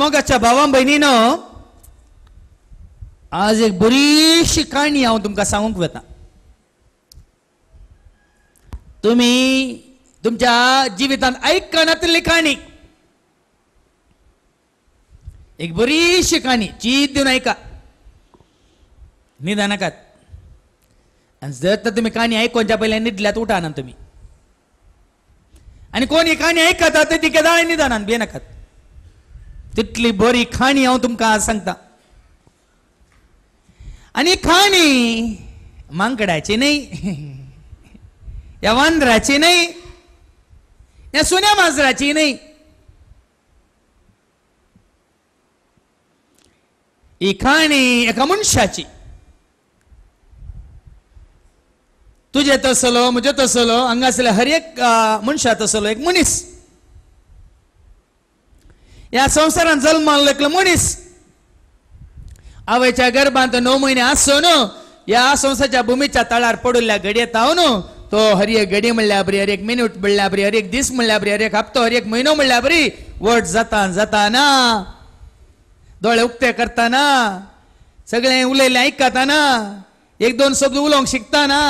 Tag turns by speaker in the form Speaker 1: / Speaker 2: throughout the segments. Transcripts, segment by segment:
Speaker 1: मोगाच्या भावां भयणीनो आज एक बरीशी काणी हांव तुमकां सांगूंक वेता तुमी तुमच्या जिवितांत ऐकणातली काणी एक बरीशी काणी चीत दिवन ऐका निदानाकात आणि जर तर तुमी काणी आयकोच्या पहिले निदल्यात उठाना तुमी आणि कोण ही काणी ऐकतात ते तिके दाळे निदानान बी तितली बरी खाणी हांव तुमकां सांगता आनी खाणी मांकडाची न्हय या वांद्राची न्हय या सुन्या माजराची न्हय ही खाणी एका मनशाची तुझे तसलो म्हजे तसलो हांगासल्या हर एक मनशा तसलो एक मनीस संसारात సంవత్సరం జల్మాలకు मनीस आवयच्या गर्भांत णव महिने न या संसारच्या भूमीच्या तळार पडुल्ल्या घडयेत हांव न्हू तो हर एक घडी म्हणल्या बरी हर एक मिनिट म्हणल्या बरी हर एक दीस म्हणल्या बरी हर एक हप्तो हर एक म्हयनो म्हणल्या बरी वट जाता जाता ना दोळे उक्ते करताना सगळे उलयले ऐकताना एक दोन शब्द उलोवंक शिकताना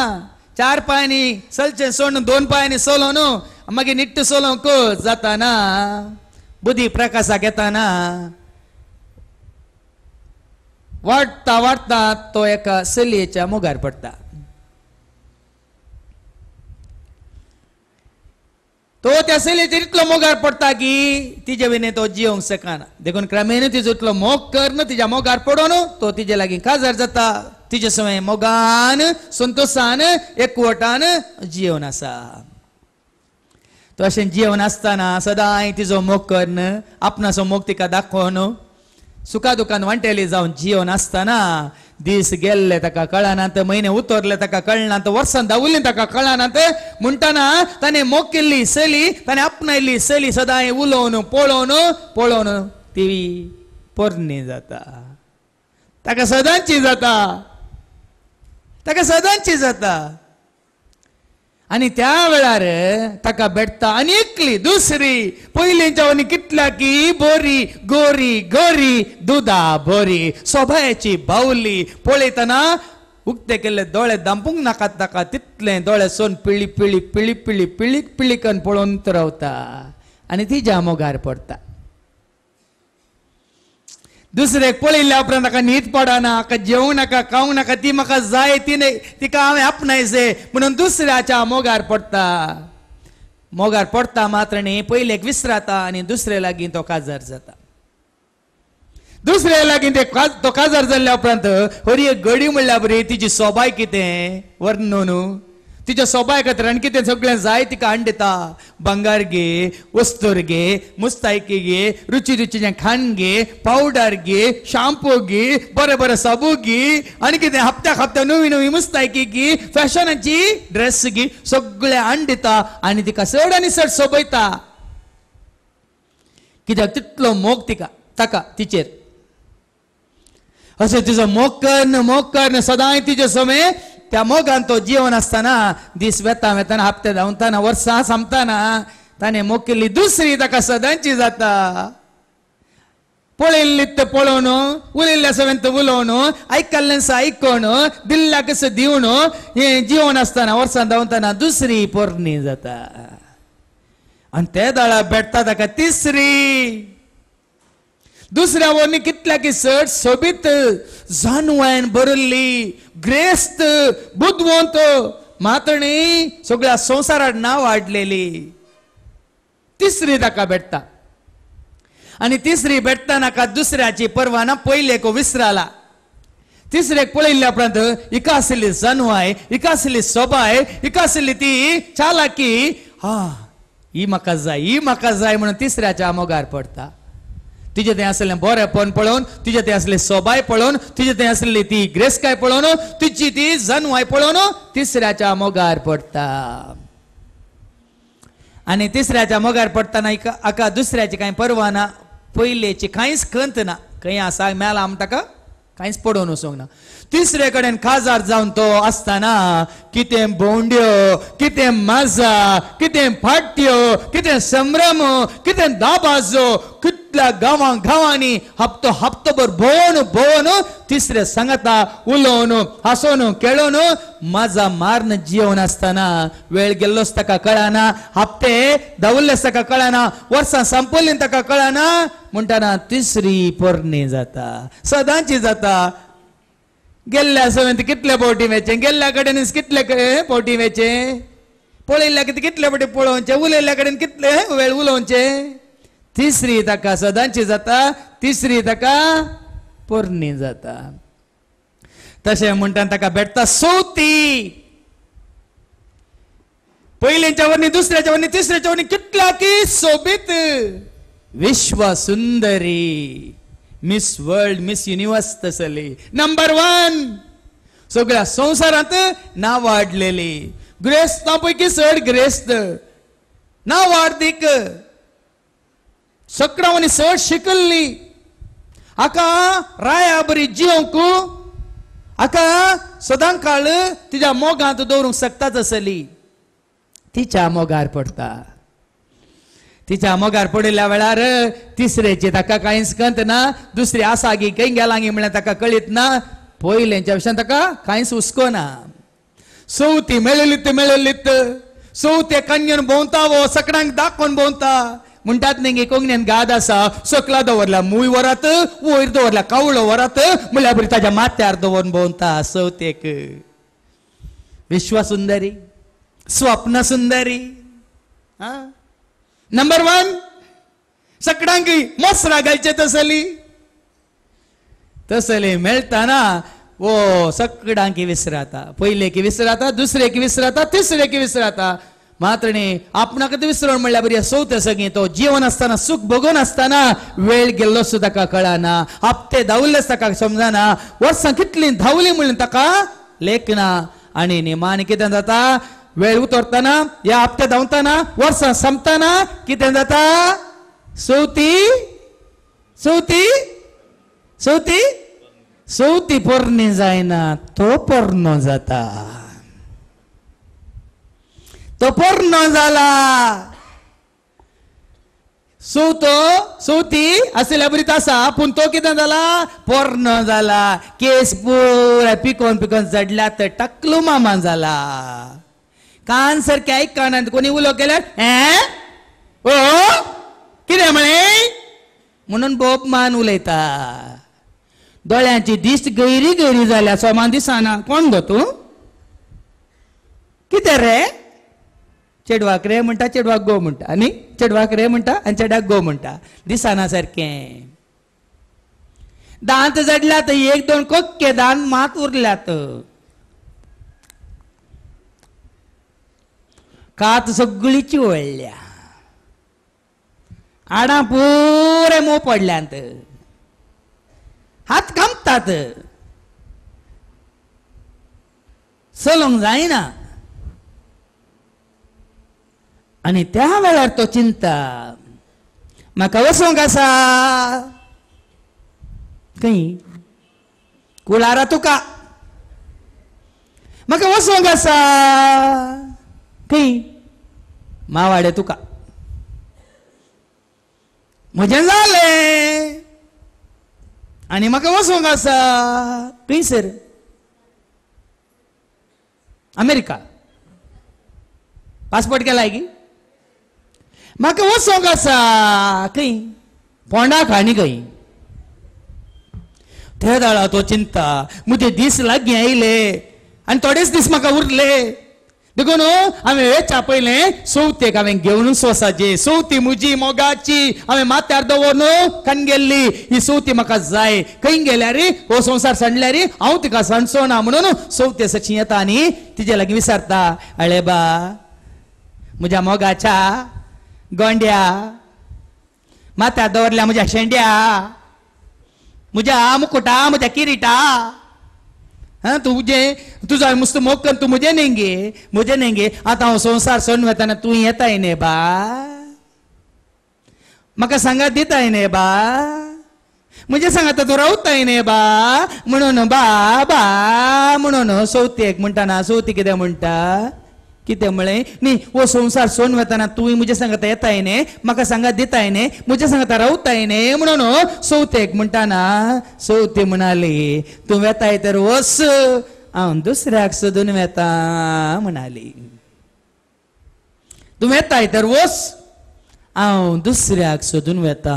Speaker 1: चार पांयांनी सलचे सोडून दोन पांयांनी न्हू मागीर निट्ट सोलोवंक जाताना बुद्धी प्रकाशा घेताना वाटता वाटता तो एका सलीच्या मुगार पडता तो त्या सलयेचेर इतलो मोगार पडटा की तिजे विने तो जिवंक शकना देखून क्रमेन तिजो इतलो मोग कर तिच्या मोगार पडून तो तिजे लागीं काजार जाता तिजे सवय मोगान संतोषान एकवटान जिवन आसा तशें जेवण असताना सदांय तिजो मोग करन आपणाचो मोग तिका दाखोवन सुका दुकान वांटेली जाऊन जीवन आसतना दीस गेल्ले ताका कळना ते म्हयने उतरले ताका कळना ते वर्सां दावल्ली ताका कळना ते म्हणटना ताणें मोग केल्ली सली ताणें आपणायल्ली सली सदांय उलोवन पळोवन पळोवन ती पोरणी जाता ताका सदांची जाता ताका सदांची जाता आणि त्या वेळार ताका भेटता आणि एकली दुसरी पयलींच्या कितल्या की बोरी गोरी गोरी दुदा बोरी सोभायाची बावली पळयतना उक्ते केले दोळे दांपूंक नाकात ताका तितले सोन पिळी पिळी पिळी पिळी पिळी करून पळोवन रावता आणि ती जामोगार पडता दुसरेक पळयल्या उपरांत नीत न्हीद पडना हाका जेवूं नाका खावूं नाका ती म्हाका जाय ती न्हय तिका हांवें आपणायसे म्हणून दुसऱ्याच्या मोगार पडटा मोगार पडटा मात्र न्ही पयलेक विसराता आनी दुसरे लागीं तो काजार जाता दुसरे लागीं ते तो काजार जाल्ल्या उपरांत हरी एक घडी म्हणल्या बरी तिची सोबाय कितें वर्णन न्हू तिच्या सोबाय खातीर आणखी ते सगळें जाय तिका हाण दिता बंगार गे वस्तूर गे मुस्तायकी गे रुची रुचीचे खाण घे पावडर घे शाम्पू गे बरे बरे साबू घे आणि कितें हप्त्याक हप्त्या नवी नवी मुस्तायकी फॅशनची फॅशनाची ड्रेस घे सगळे हाण आणि आनी तिका चड आणि चड सोबयता कित्याक तितलो मोग तिका ताका तिचेर असो तिचो मोग कर मोग कर सदांय तिचे समे त्या मोगान तो जीवन असताना दीस वेता वेताना हप्ते धांवताना वर्सां सांबताना ताणें मोकिल्ली दुसरी ताका सदांची जाता पळयल्ली ते पळोवन उलयल्ले सवेन ते उलोवन आयकल्लें आयकोन दिल्ल्या कस दिवन हें जिवन असताना वर्सां धांवताना दुसरी पोरणी जाता आनी ते दळा भेटता ताका तिसरी दुसऱ्या वरणी कितल्या सर सोबित जाणवायन बरल्ली ग्रेस्त बुद्धवंत मातणी सगळ्या संसारात नाव वाढलेली तिसरी ताका भेटता आणि तिसरी भेटता नाका दुसऱ्याची परवाना को विसराला तिसरेक पळयल्या उपरांत इका आशिल्ली जनवाय इका आशिल्ली सोबाय इका आशिल्ली ती चालाकी हा ही म्हाका जाय ही म्हाका जाय म्हणून तिसऱ्याच्या मोगार पडता तुझे ते आसलें बोरेपण पण पळोवन तुझे ते असले सोबाय पळोवन तुझे ते असलेली ती ग्रेसकाय पळोवन तुझी ती जनवाय पळोवन तिसऱ्याच्या मोगार पडता आणि तिसऱ्याच्या मोगार पडताना आका दुसऱ्याची काही पर्वा ना पयलेची कांयच खंत ना खंय आसा मेला आम ताका कांयच पडोवन ना तिसरे कडेन काजार जावन तो आसतना कितें भोंवड्यो कितें माजा कितें फाट्यो कितें संभ्रम कितें दाबाजो कितल्या गांवां गांवांनी हप्तो हप्तोभर भोवन भोवन तिसरे सांगता उलोवन हांसोवन केळोवन माझा मारन जिवन आसतना वेळ गेल्लोच ताका कळना हप्ते दवरलेच ताका कळना वर्सां संपल्ली ताका कळना म्हणटाना तिसरी पोरणी जाता सदांची जाता गेल्ल्या सवंत कितले पोटी वेचें गेल्ल्या कडेन कितले पोटी वेचें पळयल्ल्या कितें कितले फावटी पळोवचें उलयल्ल्या कडेन कितले वेळ उलोवचें तिसरी ताका सदांची जाता तिसरी ताका पोरणी जाता तशें म्हणटा ताका भेटता चवथी पयलींच्या वरणी दुसऱ्याच्या वरणी तिसऱ्याच्या वरणी कितल्या की सोबीत विश्व सुंदरी मिस वर्ल्ड मिस युनिवर्स तसले नंबर वन सगळ्या संसारात ना वाडलेली ग्रेस्त पैकी चड ग्रेस्त ना वाडदीक मनी आणि चड शिकल्ली आका राया बरी जिवंक आका सदां काळ तिच्या मोगांत दवरूंक शकता तसली तिच्या मोगार पडटा तिच्या मोगार पडल्या वेळार तिसरेचे ताका कांयच कंत ना दुसरी गी खंय गेलांगी म्हळ्यार ताका कळीत ना पयलेंच्या भशेन ताका कांयच हुस्को ना चवथी मेळलीत मेळलीत चवथे कन्यान भोंवता वो सगळ्यांक दाखोवन भोंवता म्हणटात न्ही कोंकणीन गाद आसा सकला दवरला मूय वरात वयर दवरला कावळो वरात म्हळ्यार बरी ताच्या माथ्यार दवरून भोंवता चवथेक विश्व सुंदरी स्वप्न सुंदरी नंबर वन सकडांकी मस्त रागायचे तसली तसले मेळटाना ओ सकडांकी विसराता पहिले की विसराता दुसरे की विसराता तिसरे की विसराता मात्र आपण कधी विसरून म्हणल्यार बरी सौत सगळी तो जीवन असताना सुख बघून असताना वेळ सुद्धा ताका कळना हप्ते धावले ताका समजाना वर्सां कितलीं धावली म्हणून ताका लेखना आणि निमान कितें जाता वेळ उतरताना या हप्त्या धावताना वर्ष संपताना किती जाता चौथी चौथी चौथी चौथी पोरणी जायना तो पोरण जाता तो पोरण झाला चौथो चौथी असेल अब्रित असा पण तो किती झाला पोरण झाला केस पुरा पिकोन पिकोन चढल्या तर टकलू मामा झाला कान सारखे ऐक कानात कोणी उलो केलं ओ कितें म्हणे म्हणून बोप मान उलयता दोळ्यांची दिश्ट गैरी गैरी जाल्या सोमान दिसाना कोण गो तू कितें रे चेडवाक रे म्हणटा चेडवाक गो म्हणटा आनी चेडवाक रे म्हणटा आनी चेडाक गो म्हणटा दिसाना सारकें दांत जडल्यात एक दोन कोक्के दांत मात उरल्यात कात सगळी चिवळल्या आडा पुरे मो पडल्यात हात कामतात चलूंक जायना आणि त्या वेळार तो चिंता म्हाका वसूंक आसा खंय कुलारा तुका म्हाका आसा खंय मावाडे तुका म्हजें जालें आनी म्हाका वचूंक आसा सर अमेरिका पासपोर्ट केलाय की म्हाका वचूंक आसा खंय पोंडा खाणी खंय थेदाळा तो चिंता मुझे दीस लागीं आयले आणि थोडेच दीस म्हाका उरले देखून हांवें वेच्या पयलें सवतेक हांवें घेवन सोसाची सवती म्हजी मोगाची हांवें माथ्यार दवरून कण गेल्ली ही सवती म्हाका जाय खंय गेल्यार हो संवसार रे हांव तिका सणचो ना म्हणून सवते सची येता आनी तिजे लागीं विसरता अळे बा म्हज्या मोगाच्या गोंड्या माथ्यार दवरल्या म्हज्या शेंड्या म्हज्या मुकुटा म्हज्या किरिटा हाँ तुझे तुझा मुस्त मोकन तू मुझे नेंगे मुझे नेंगे आता हांव संसार सोडून वेताना तू येता न्ही बा म्हाका सांगा दिता न्ही बा म्हणजे सांगा तू रावता न्ही बा म्हणून बा बा म्हणून सौतेक म्हणटाना सौती कितें म्हणटा कि त्यामुळे नी वो संसार सोन वेताना तुम्ही मुझे सांगता येताय येणे म्हाका सांगा देता येणे मुझे सांगता रावता येणे म्हणून सौतेक म्हणताना सौते म्हणाले तू वेताय तर वस हा दुसऱ्याक सोदून वेता म्हणाली तू वेताय तर वस हा दुसऱ्याक सोदून वेता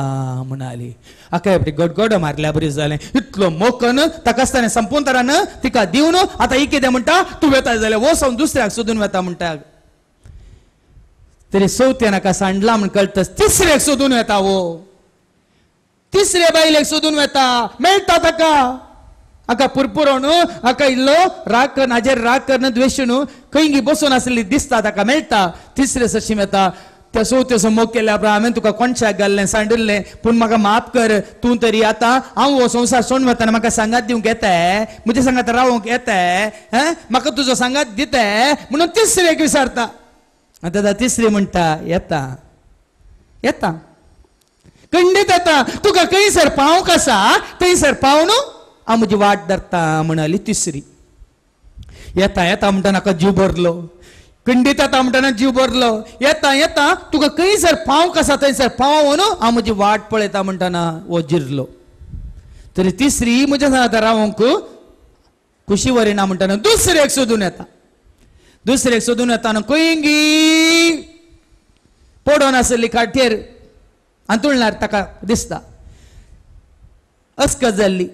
Speaker 1: म्हणाली आख्या बरी गडगड मारल्या बरी जालें इतलो मोकन ताका संपूर्ण संपून तरान तिका दिवन आतां ही कितें म्हणटा तूं वेता जाल्यार वचून दुसऱ्याक सोदून वेता म्हणटा तरी चवथ्या नाका सांडला म्हण कळटा तिसऱ्याक सोदून वेता वो तिसरे बायलेक सोदून वेता मेळटा ताका हाका पुरपुरो न्हू हाका इल्लो राग कर हाजेर राग कर द्वेश न्हू खंय बसून आसली दिसता ताका मेळटा तिसरे सशीम येता त्या चवथ्यो मोग केल्या उपरांत हांवें तुका कोणशाक घाललें सांडिल्लें पूण म्हाका माफ कर तूं तरी आतां हांव हो संवसार सोडून वतना म्हाका सांगात दिवंक येताय म्हजे सांगात रावूंक येताय म्हाका तुजो सांगात दिताय म्हणून तिसरेक विचारता आनी दादा तिसरी म्हणटा येता येता खंडीत येता तुका खंयसर पावंक आसा थंयसर न्हू हांव म्हजी वाट धरता म्हणाली तिसरी येता येता म्हणटा नाका जीव भरलो खंडीत तामटाना जीव बरलो येता येता तुका खंयसर पाव कसा थंयसर पाव न्हू हांव म्हजी वाट पळयता म्हणटाना हो जिरलो तरी तिसरी म्हज्या सांगता रावंक खुशी वरी ना दुसरेक सोदून येता दुसऱ्याक सोदून येता न्हू खंय पडोन आसली काठेर आंतुळणार ताका दिसता अस्क जाल्ली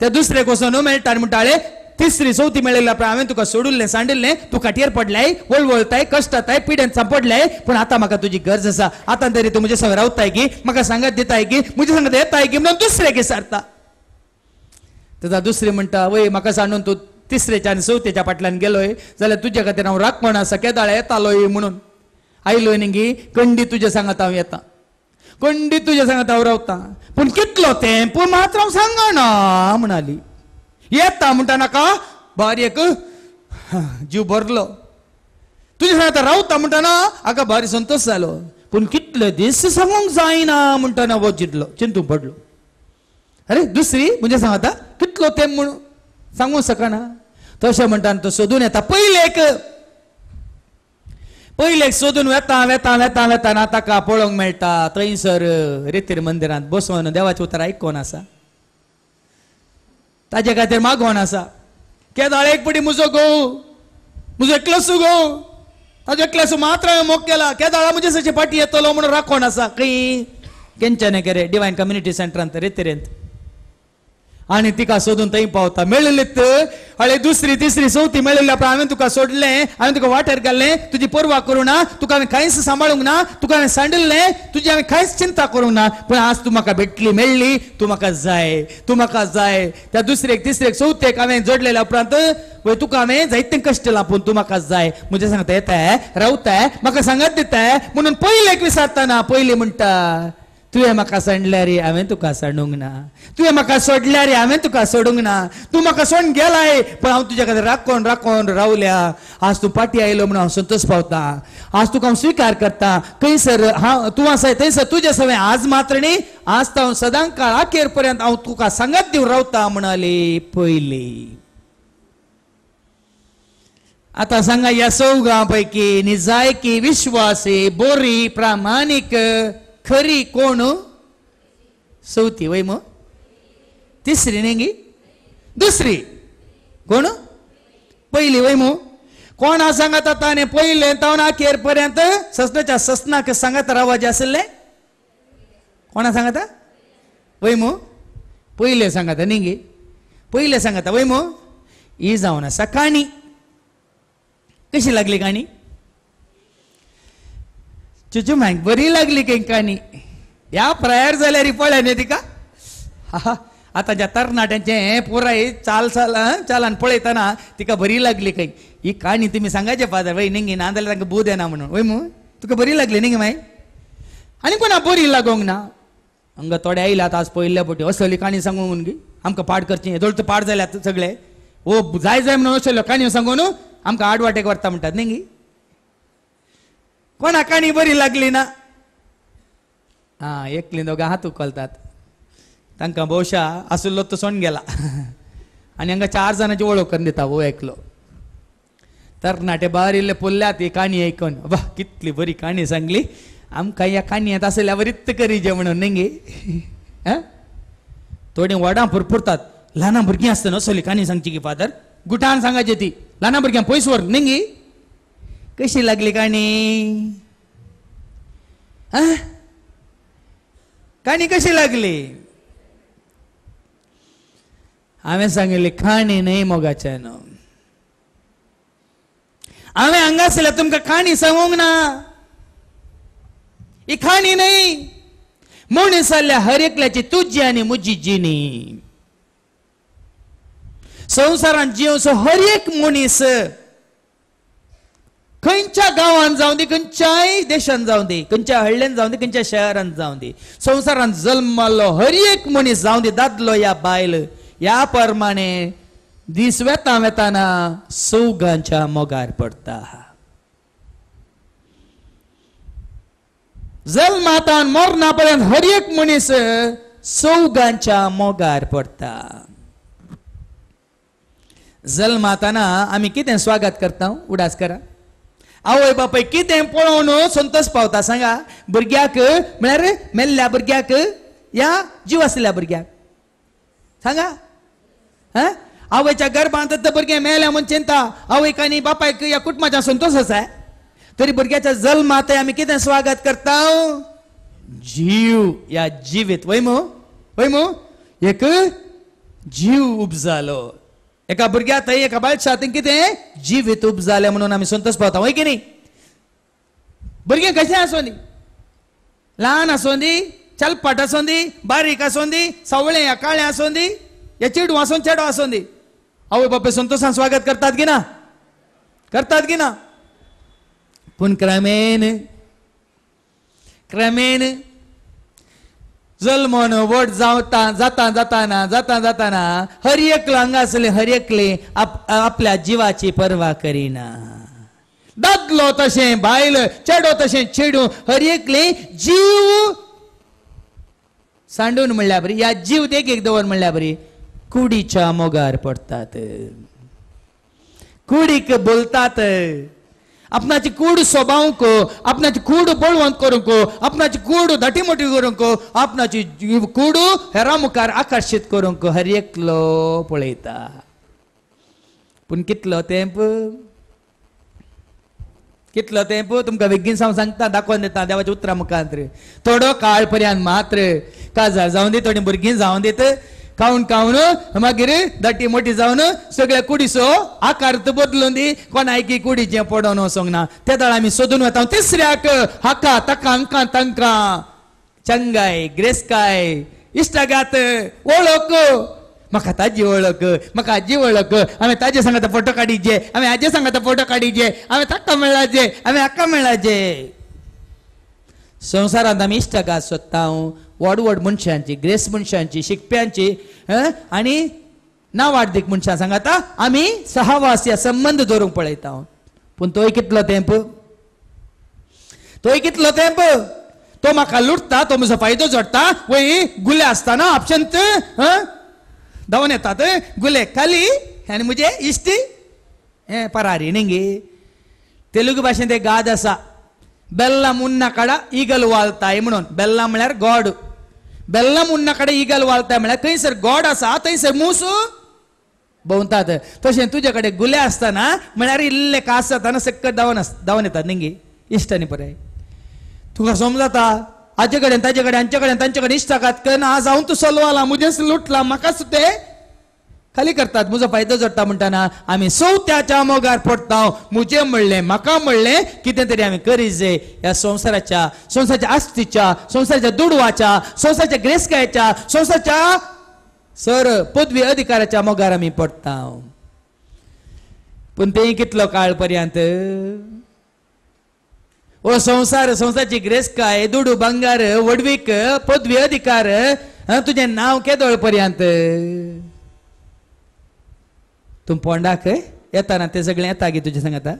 Speaker 1: त्या दुसऱ्याक वचून मेळटा म्हणटाले तिसरी चौथी मिळेल हांवें तुका सोडून सांडिल्लें तू कटियर पडलाय वळवळताय कष्ट जाताय पिड्यान सापडलाय पण आता म्हाका तुजी गरज आसा आता तरी तू म्हज्या संग रावताय की म्हाका सांगत दिताय की म्हज्या सांगत येताय की म्हणून दुसऱ्याक सारता तेदा दुसरे म्हणटा वय म्हाका सांडून तू तिसरेच्यान चवथेच्या फाटल्यान गेलोय जाल्यार तुज्या खातीर हांव राखपण आसा केदाळ्या येतालोय म्हणून आयलोय न्ही कंडी तुज्या सांगात हांव येता कंडी तुज्या सांगात हांव रावता पूण कितलो पूण मात्र हांव सांगना म्हणाली येता म्हणटा नाका बारीक जीव भरलो तुझ्या सांगता रावता म्हणटाना आका भारी संतोष जालो पूण कितले दीस सांगूंक जायना म्हणटाना वो चिंतलो चिंतूंक पडलो अरे दुसरी म्हणजे सांगता कितलो ते म्हणून सांगू शकना तशें म्हणताना तो सोदून येता पयलेक पहिले सोदून वेता वेता वेता वेताना ताका पळोवंक मेळटा थंयसर रेतीर मंदिरांत बसोन देवाचे उतर आयकोन आसा ताजे खातीर मागोन आसा एक पटी म्हजो घोव म्हजो एकलोसो घोव ताजो एकलोसो मात्र हांवें मोग केला केदाळा म्हजे सचे फाटी येतलो म्हणून राखोन आसा खंय केंच्याने केरे डिवायन कम्युनिटी सेंटरांत रे आणि तिका सोदून थंय पावता मेळिल्लीत हळे दुसरी तिसरी चवथी मेळिल्ली आपण हांवें तुका सोडले हांवें तुका वाटेर घाल्लें तुजी पोरवा करूं ना तुका हांवें कांयच सांबाळूंक ना तुका हांवें सांडिल्लें तुजी हांवें कांयच चिंता करूंक ना पूण आज तूं म्हाका भेटली मेळ्ळी तूं म्हाका जाय तूं म्हाका जाय त्या दुसरेक तिसरेक चवथेक हांवें जोडलेल्या उपरांत तुका हांवें जायते कश्ट लापून तूं म्हाका जाय म्हणजे सांगता येताय रावताय म्हाका सांगत दिताय म्हणून पयलेक विसारताना पयली म्हणटा तुवें म्हाका सांडल्या रे हांवें तुका सांडूंक ना तुवें म्हाका सोडल्या रे हांवें तुका सोडूंक ना तूं म्हाका सोडून गेलाय पूण हांव तुज्या खातीर राखोन राखोन रावल्या आज तूं पाटी आयलो म्हणून हांव संतोष पावता आज तुका हांव स्विकार करता खंयसर हांव तूं आसाय थंयसर तुजे सवय आज मात्र न्ही आज हांव सदां काळ अखेर पर्यंत हांव तुका सांगत दिवन रावता म्हणाले पयली आता सांगा या सौगां पैकी निजायकी विश्वासी बोरी प्रामाणिक खरी कोण चौथी वय तिसरी नेंगी दुसरी कोण पहिली वय कोण कोणा सांगत ताने पहिले तावन अखेर पर्यंत ससनाच्या ससनाक सांगत रावाज असले कोणा सांगता वैमो पहिले सांगता निंगे पहिले सांगता वैमो ही जावन आसा काणी कशी लागली काणी चुचू म्हाका बरी लागली केंकांनी या प्रयार जाल्यार रिपळ्या न्ही तिका ज्या तरणाट्यांचे हे पुराय चाल चाल चालान पळयतना तिका बरी लागली काही ही काणी तुम्ही सांगाचे फादर वय निंगी ना जाल्यार तांकां बोध येना म्हणून वय मू तुका बरी लागली निंगी माय आनी कोणा बरी लागोंक ना हांगा थोडे आयल्यात आज पयल्ल्या पटी असली काणी सांगून गी आमकां पाड करची हेदोळ पाड जाल्यात सगळे ओ जाय जाय म्हणून असल्यो काणयो सांगून आमकां आडवाटेक व्हरता म्हणटात न्ही कोणा काणी बरी लागली ना हा एकली दोघा हात उखलतात तांकां भोवशा आसुल्लो तो गेला आनी हांगा चार जाणांची वळख करून दिता वो एकलो तरणाटे बार इल्ले पुरल्यात ही काणी ऐकून वा कितली बरी काणी सांगली आमकां ह्या काणयेंत आसल्यावर वरीत करी जे म्हणून न्ही गे थोडी वडा पुरपुरतात ल्हानां भुरगीं आसतना सोली काणी सांगची की फादर गुटान सांगाची ती ल्हान भुरग्यांक पयस व्हर न्ही कशी लागली काणी काणी कशी लागली आम्ही सांगिल्ली खाणी नाही मोगाच्यान हांवें हांगासल्या तुमकां खाणी सांगूंक ना ही खाणी न्हय मनीस जाल्ल्या हर एकल्याची तुजी आनी म्हजी जिणी संवसारांत जीव हर एक मनीस खंयच्या गांवांत जावं दी खंयच्याय देशांत जावं दी खंयच्या हळ्ळेन जावं दी खंयच्या शहरांत जावं दी संवसारांत जल्मल्लो हर एक मनीस जावं दी दादलो या बायल या प्रमाणे दीस वेता वेताना सौगांच्या मोगार पडता जल्मातान मरना पर्यंत हर एक मनीस सौगांच्या मोगार पडता जल्माताना आम्ही कितें स्वागत करता उडास करा आवय बापाय कितें पळोवन संतोश पावता सांगा भुरग्याक म्हळ्यार मेल्ल्या भुरग्याक या जीव आसल्या भुरग्याक सांगा हा आवयच्या गर्भांत तर भुरगें मेल्या म्हूण चिंता आवयक आनी बापायक या कुटुंबाच्या संतोश आसा तरी भुरग्याच्या जल्मात आमी कितें स्वागत करता जीव या जिवीत वैमो वैमो एक जीव उबजालो एका भुरग्यातही एका बाळशातून कितें जीव वितूप जाले म्हणून आम्ही संतोश पावता होय की न्ही भुरगें कशें आसूं दी ल्हान आसूं दी चलपट बारीक आसोंदी दी सवळें काळें आसूं दी हे चेडू आसून चेडो आसूं आवय बापाय संतोषान स्वागत करतात की ना करतात की ना पण क्रमेन क्रमेन जलमन वट जावता जाता जाताना जाता जाताना हरियक हांगासले हरियकले आपल्या जीवाची पर्वा करिना दादलो तशें बायल चेडो तशें चेडू एकले जीव सांडून म्हणल्या बरी या जीव एक दवर म्हणल्या बरी कुडीच्या मोगार पडतात कुडीक बोलतात आपणाची कूड को आपणाची कूड बळवंत करू को आपणाची कूड धाटी करू को आपणाची कूड हेरा मुखार करू को हर एकलो पळयता पूण कितलो तेंप कितलो तेंप तुमकां बेगीन सांग सांगता दाखोवन देता देवाच्या उतरा मुखांत थोडो काळ पर्यंत मात्र काजार जावन दी थोडी भुरगीं जावन दीत खाऊन खाऊन मागीर दाटी मोटी जावन सगळ्या कुडीचो आकार बदलून दी कोणायकी कुडीचे पडोन वसोंक ना ते दळ आमी सोदून वता तिसऱ्याक हाका ताका हांकां तांकां चंगाय ग्रेसकाय इश्टागात ओळख म्हाका ताजी ओळख म्हाका आजी ओळख हांवें ताजे सांगाता फोटो काडिचे हांवें हाजे सांगता फोटो काडिचे हांवें ताका मेळाचे हांवें हाका मेळाचे संवसारांत आमी इश्टाक सोदता व्हड व्हड मनशांची ग्रेस मनशांची शिकप्यांची आणि ना वाडदीक मनशां सांगता आम्ही सहा सहवास या संबंध दवरूंक पळयता पूण तोय कितलो तेंप तोय कितलो तेंप तो म्हाका लुटता तो म्हजो फायदो जोडटा वय गुले आसताना आपशंत धावन येतात गुले खाली आणि म्हजे इश्टी हे परारी न्ही गे तेलुगू भाशेन ते गाद आसा ಬೆಲ್ಲ ಮುನ್ನ ಕಡ वालताय म्हणून ಬೆಲ್ಲ म्हळ्यार गॉड ಬೆಲ್ಲ उन्नाकडे ಕಡೆ ಈಗಲ್ ವಾಲ್ತಾಯ म्हळ्यार थंयसर गॉड आसा थंयसर मूस भोंवतात तशें तुजे कडेन गुले आसतना म्हळ्यार इल्लें कास जाताना सक्कर धांवन धांवन येतात निंगी इश्टांनी पळय तुका समजता हाजे कडेन ताजे कडेन हांचे कडेन तांचे कडेन इश्टाकात ना जावन तू सोलवाला मुजेच लुटला म्हाका ते खाली करतात म्हजो फायदो जोडटा म्हणताना आमी सौ त्याच्या मोगार पडटाव मुजे म्हणलें म्हाका म्हणलें कितें तरी आमी जे या संवसाराच्या संसाराच्या आस्तीच्या संसाराच्या दुडवाच्या संसाराच्या ग्रेसकायच्या संसाराच्या सर पदवी अधिकाराच्या मोगार आमी पडटाव पूण तें कितलो काळ पर्यंत ओ संसार संसारची ग्रेसकाय दुडू बंगार वडवीक पदवी अधिकार तुझे नाव केदोळ पर्यंत तूं पोंडाक येताना ते सगळे येता गे तुझे सांगाता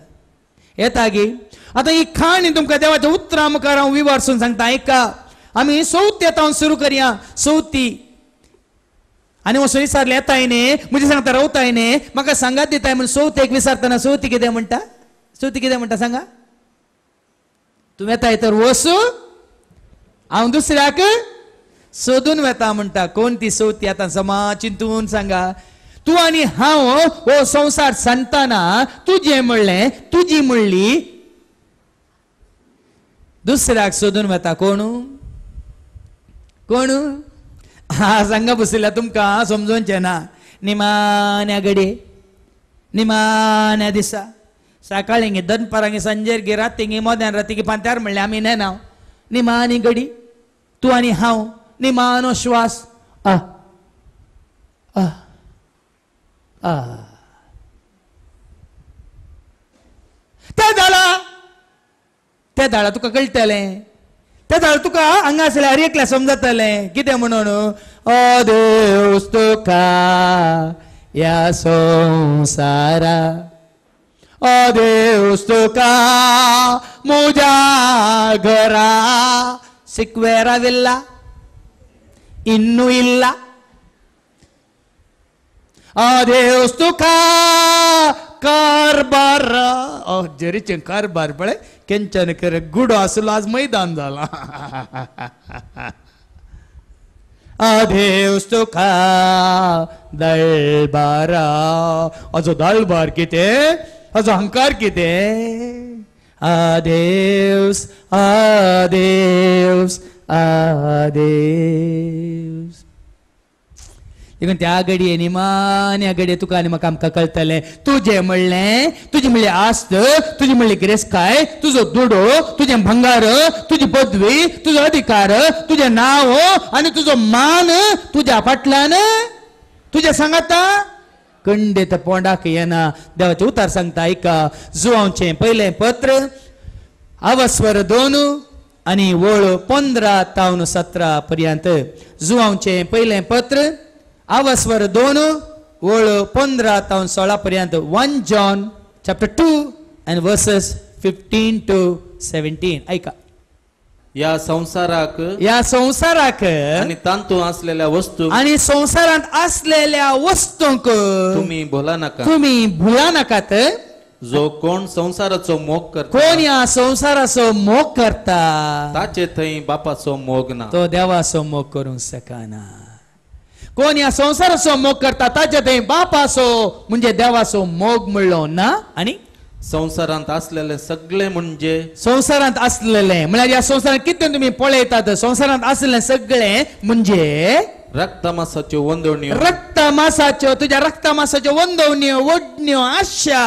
Speaker 1: येता गे आता ही खाण तुमकां देवाच्या उतरां मुखार हांव विवारसून सांगता ऐका आम्ही सौत येता सुरू करया सौती आनी हो विसारलें येताय न्ही म्हणजे सांगता रावताय न्ही म्हाका सांगात म्हणून म्हण एक विसरताना सौती कितें म्हणटा चवथी कितें म्हणटा सांगा तूं येताय तर वसू हांव दुसऱ्याक सोदून वेता म्हणटा कोण ती सोती आतां समा चिंतून सांगा तू आणि हाव हो संसार सांगताना तुझे म्हणलें तुझी म्हणली दुसऱ्याक सोदून वता कोण कोण हा सांगा बसल्या तुमकां समजोवचें ना निमान्या गडे निमान्या दिसा सकाळी गे दनपरांगे संजेर गे रातींगे मोद्यान रातींगे पांत्यार म्हणलें आमी नेनाव निमानी गडी तू आणि हांव निमानो श्वास आ आ 啊，त्या झाला त्या झाडां तुका कळटलें त्या झाडां तुका हांगासल्या हर एकल्या समजतलें कितें म्हणून ओ देवस तुका ह्या संसारा ओ देवस तुका मुज्या घरा विल्ला इन्नू ಇಲ್ಲ Adeus tuka कारभार oh, जरीचे कारभार पळय केंच्यान करे गुड आसलो आज मैदान जाला आदेवस तुका दळबारा अजो दळबार कितें अजो हंकार कितें आदेवस आदेवस आदेवस त्या ಆ ಗಡಿಯೇ ನಿಮಾನೆ ಆ ಗಡಿಯೇ ತುಕ ನಿಮ ಕಾಮಕ कळतले तुझे म्हणले तुझे म्हणली आस्त तुझी म्हणलें काय तुझो दुडो तुझे भंगार तुझी पदवी तुझो अधिकार तुझे नाव आणि तुझो मान तुझ्या फाटल्यान तुझे सांगात कंडे तर पोंडाक येना देवाचे उतार सांगता ऐका जुवांचे पहिले पत्र अवस्वर दोन आणि वळ पंधरा तावन सतरा पर्यंत जुवांचे पहिले पत्र अवस्वर दोन ओळ पंधरा ತಾವು सोळा पर्यंत one John chapter two and verses
Speaker 2: fifteen to seventeen ऐका या संसाराक या संसाराक आणि तांतू असलेल्या वस्तू आणि
Speaker 1: संसारात असलेल्या वस्तूंक तुम्ही
Speaker 2: भुला नका तुम्ही
Speaker 1: भुला नकात
Speaker 2: जो कोण संसाराचो मोग करता कोण
Speaker 1: या संसाराचो मोग करता
Speaker 2: ताचे थंय बापाचो मोग ना
Speaker 1: तो देवाचो मोग
Speaker 2: करू शकना
Speaker 1: कोण या ಸಂಸಾರ मोग करता ताचे थंय बापासो म्हणजे देवाचो मोग म्हणलो ना
Speaker 2: आणि संवसारांत असलेले सगळे म्हणजे
Speaker 1: संसारांत असलेले म्हणजे या संसारात कितें तुम्ही पळयतात संसारांत असलेले सगळे म्हणजे
Speaker 2: रक्तमासाच्यो वंदवण्यो
Speaker 1: रक्तमासाच्यो तुज्या रक्तमासाच्यो वंदवण्यो ओडण्यो आशा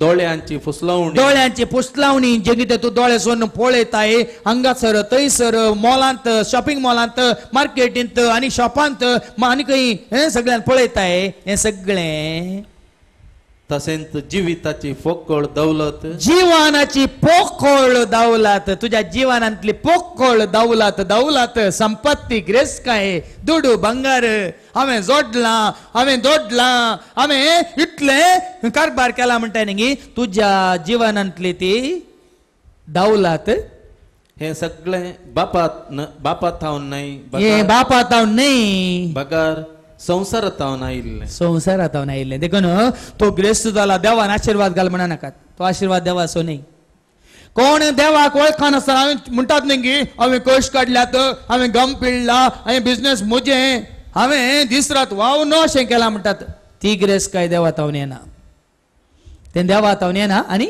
Speaker 2: डोळ्यांची फुसलावणी डोळ्यांची
Speaker 1: फुसलावणी जेगिटे तू डोळे सोन पोळेत आहे हंगासर सर मॉलांत शॉपिंग मॉलांत मार्केटींत आणि शॉपांत आनी काही हे सगळ्यान पळयत आहे हे सगळे
Speaker 2: तसेच जीविताची पोकळ दौलत
Speaker 1: जीवनाची पोकळ दौलत तुझ्या जीवनातली पोकळ दौलत दौलत संपत्ती ग्रेस काय दुडू बंगार हवे जोडला हवे दोडला हवे ಇಟ್ಲೆ ಹಿಂಗಾರ್ केला म्हणताय तुझ्या जीवनातली ती दावलात
Speaker 2: हे सगळे बापात बापात थावन नाही हे बापात थावन नाही बगार संसारात थावन आयिल्ले
Speaker 1: संसारात थावन
Speaker 2: आयिल्ले देखून तो
Speaker 1: ग्रेस्त जाला देवान आशीर्वाद घाल म्हणा नाकात तो आशीर्वाद देवा असो नाही कोण देवाक ओळखा आसतना हांवें म्हणटात न्ही की हांवें कश काडल्यात हांवें गम पिळला हांवें बिझनेस मुजे हांवें दिसरात वाव न अशें केला म्हणटात ती ग्रेस कायद्या वातावरण येना तेंद्या वातावरण येना आणि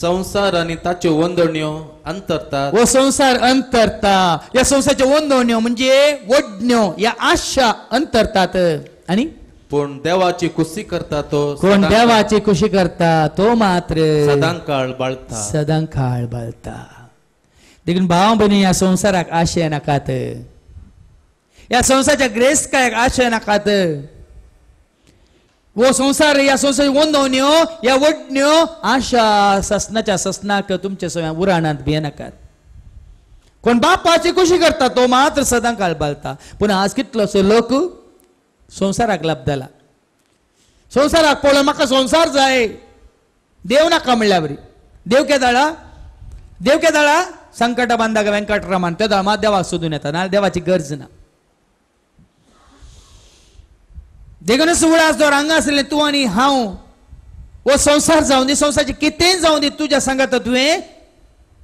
Speaker 2: संसार आणि ताचे वंदण्यो अंतरतात
Speaker 1: व संसार अंतरता या संसाराच्या वंदण्यो म्हणजे वडण्यो या आशा अंतरतात आणि
Speaker 2: पण देवाची खुशी करता तो कोण देवाची
Speaker 1: खुशी करता तो मात्र सदांकाळ बाळता सदांकाळ बाळता देखील भाव बहिणी या संसाराक आशय नाकात या संसाराच्या ग्रेस काय आशय नाकात वो संसार या संसार ओंदो न्यो या वडण्यो आशा ससनाच्या ससनाक तुमच्या सगळ्या उराणात भियेनाकात कोण बापाची कुशी करता तो मात्र सदां बालता पूण आज कितलोसो लोक संवसाराक लाभ जाला संवसाराक पळोवन म्हाका संवसार जाय देव नाका म्हणल्या बरी देव के दाळा देव के दाळा संकट बंदा वेंकटरामान ते दळमात देवाक सोदून येता ना देवाची गरज ना देखून उगडास दोर हांगा आसले तूं आनी हांव हो संसार जावं दी संसारचे कितेंय जावं दी तुज्या सांगात तुवें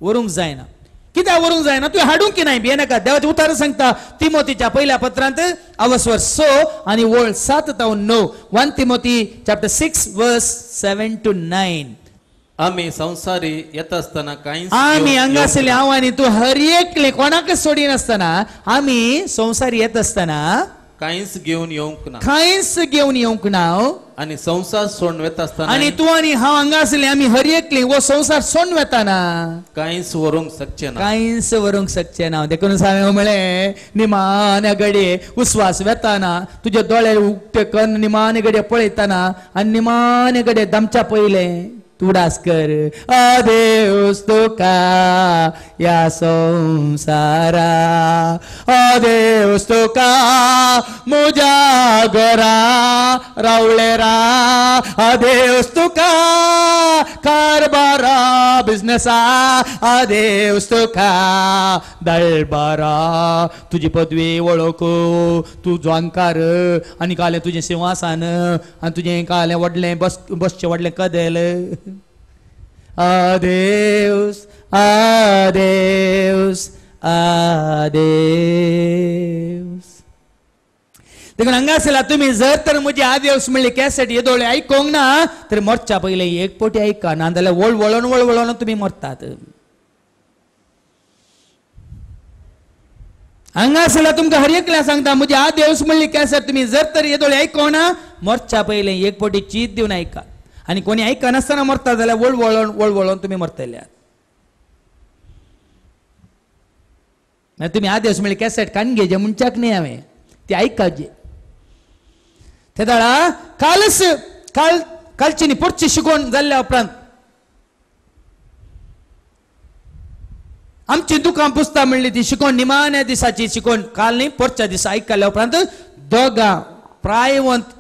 Speaker 1: व्हरूंक जायना कित्याक व्हरूंक जायना तू हाडूं की नाय नका देवाचे उतार सांगता तिमोतीच्या पहिल्या पत्रांत अवस्वर सो आनी वळ सात जावन णव वन तिमोती चॅप्टर सिक्स वर्स सेवन टू नायन
Speaker 2: आम्ही संसारी येत असताना काही आम्ही अंगासले
Speaker 1: हांव आनी तूं हर एकले सोडी सोडिनासतना आमी संसारी येत असताना
Speaker 2: काहीच घेऊन येऊक ना काहीच
Speaker 1: घेऊन येऊक ना हो?
Speaker 2: आणि संसार सोडून वेता असताना आणि तू
Speaker 1: आणि हांव हांगा आसले आमी हर वो संसार सोडून वेताना
Speaker 2: काहीच व्हरूंक सच्चे ना काहीच व्हरूंक सच्चे ना देखून सांगे
Speaker 1: म्हळें निमान घडये उस्वास वेताना तुजे दोळे उक्ते कन्न निमान घडये पळयताना आणि निमाने घडये दमच्या पयले तुडास कर आदेव तो का या संसारा ओ तो का मुजा गोरा रावळेरा आ देवस तुका कारबारा बिझनेसा आ देवस का दळबारा तुझी पदवी ओळख तू जोंकार आणि काले तुझे सिंहासन आणि तुझे काले वडले बस बसचे वडले कदेल आ adeus, adeus. देखून हंगा सला तुम्ही जर तर मुझे आदेश म्हणले कॅसेट हे दोळे ना तर मरच्या पहिले एक पोटी ऐका ना जाल्यार वळ वळोन वळ वळोन तुम्ही मरतात हंगासला तुमकां हर एकला सांगता मुझे आदेश म्हणली कॅसेट तुम्ही जर तर हे दोळे ऐको ना मरच्या पहिले एक पोटी चीत दिवन ऐका आणि कोणी ऐकनासतना मरता जाल्यार वळ वळोन वळ वळोन तुम्ही मरतल्यात नाही तुम्ही आदेश म्हणजे कॅसेट कान घे जे मुंचाक नाही हांवें ते जे ते दाळा कालच काल कालची न्ही पुढची शिकोण जाल्ल्या उपरांत आमची दुकान पुस्तां म्हणली ती शिकवण निमान्या दिसाची शिकवण काल न्ही पोरच्या दिसा ऐकल्या उपरांत दोगां प्रायवंत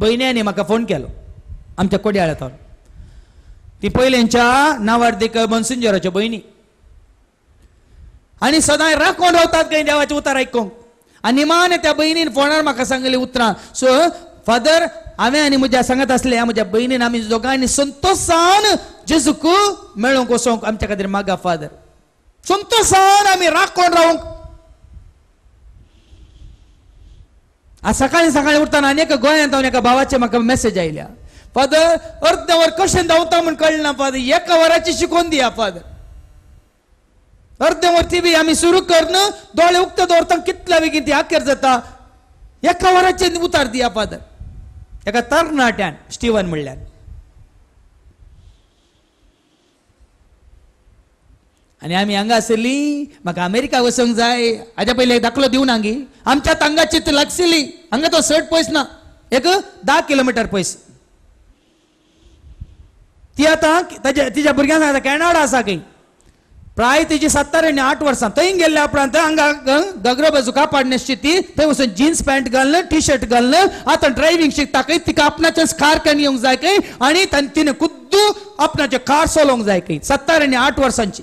Speaker 1: भयण्यांनी म्हाका फोन केलो आमच्या कोड्याळ्यात ती पहिल्यांच्या नावार्देकर बनसुंजराच्या भयणी आणि सदांय राखून रावतात काही देवाचे उतार आयकूंक आणि निमान त्या बहिणीन फोणार म्हाका सांगली उतरां सो फादर हांवें आणि म्हज्या सांगत आसलें ह्या म्हज्या भयणीन आमी दोगांयनी संतोषान जेजूक मेळूंक वसोंक आमच्या खातीर मागा फादर संतोशान आमी कोण रावंक आज सकाळी सकाळी उरताना आनी एका गोंयांत हांव एका भावाचे म्हाका मेसेज आयल्या फादर अर्द वर कशें धांवता म्हूण कळना फादर एका वराची शिकोवन दिया फादर अर्धे बी आम्ही सुरू करणं डोळे उक्त दवरता कितल्या बेगीन ती अखेर जाता एका वराचे उतार दिया फादर एका तरणाट्यान स्टीवन म्हणल्यान आणि आम्ही हंगा आसली म्हाका अमेरिका वचूंक जाय हाज्या पयली दाखलो देऊ हांगी आमच्या तंगाची चित्र लागसिली हंगा तो सट पयस ना एक धा किलोमीटर पयस ती आता तिच्या भुरग्यांक आसा कॅनडा आसा खंय प्राय तिची सत्तर आणि आठ वर्सां थंय गेल्ल्या उपरांत हांगा गग्र बाजू पाडण्याची ती थंय वचून जीन्स पॅन्ट घालन टी शर्ट घालन आतां ड्रायव्हिंग शिकताकय तिका कार कारखान येवंक जाय काय आनी तिणें खुद्द आपणाचे कार चलोवंक जाय काय सत्तर आणि आठ वर्सांची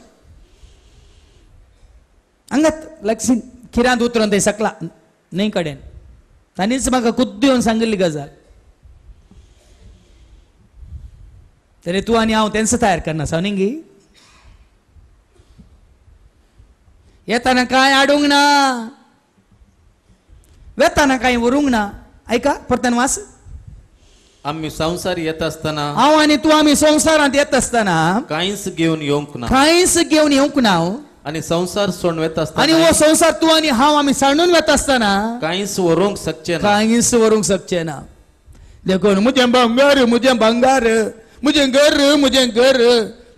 Speaker 1: हांगात लक्षीन खिरांत उतरून थंय सकला न्हय कडेन ताणीच म्हाका खुद्द येवन सांगिल्ली गजाल तरी तूं आनी हांव तेंच तयार करना सावनिंगी येताना काय आडुंग ना वेताना काय वरुंग ना ऐका वास
Speaker 2: आम्ही संसार येत असताना हांव आणि
Speaker 1: तू आम्ही संसारात येत असताना
Speaker 2: कांयच घेऊन येवंक ना काहीच
Speaker 1: घेऊन येवंक ना
Speaker 2: आणि संसार सोडून येत असताना आणि वो संसार
Speaker 1: तू आणि हा आम्ही सांडून येत असताना
Speaker 2: कांयच वरूंक सकचे ना कांयच वरूंक सकचे ना देखून मुझे बंगार मुझे बंगार मुझे घर
Speaker 1: मुझे घर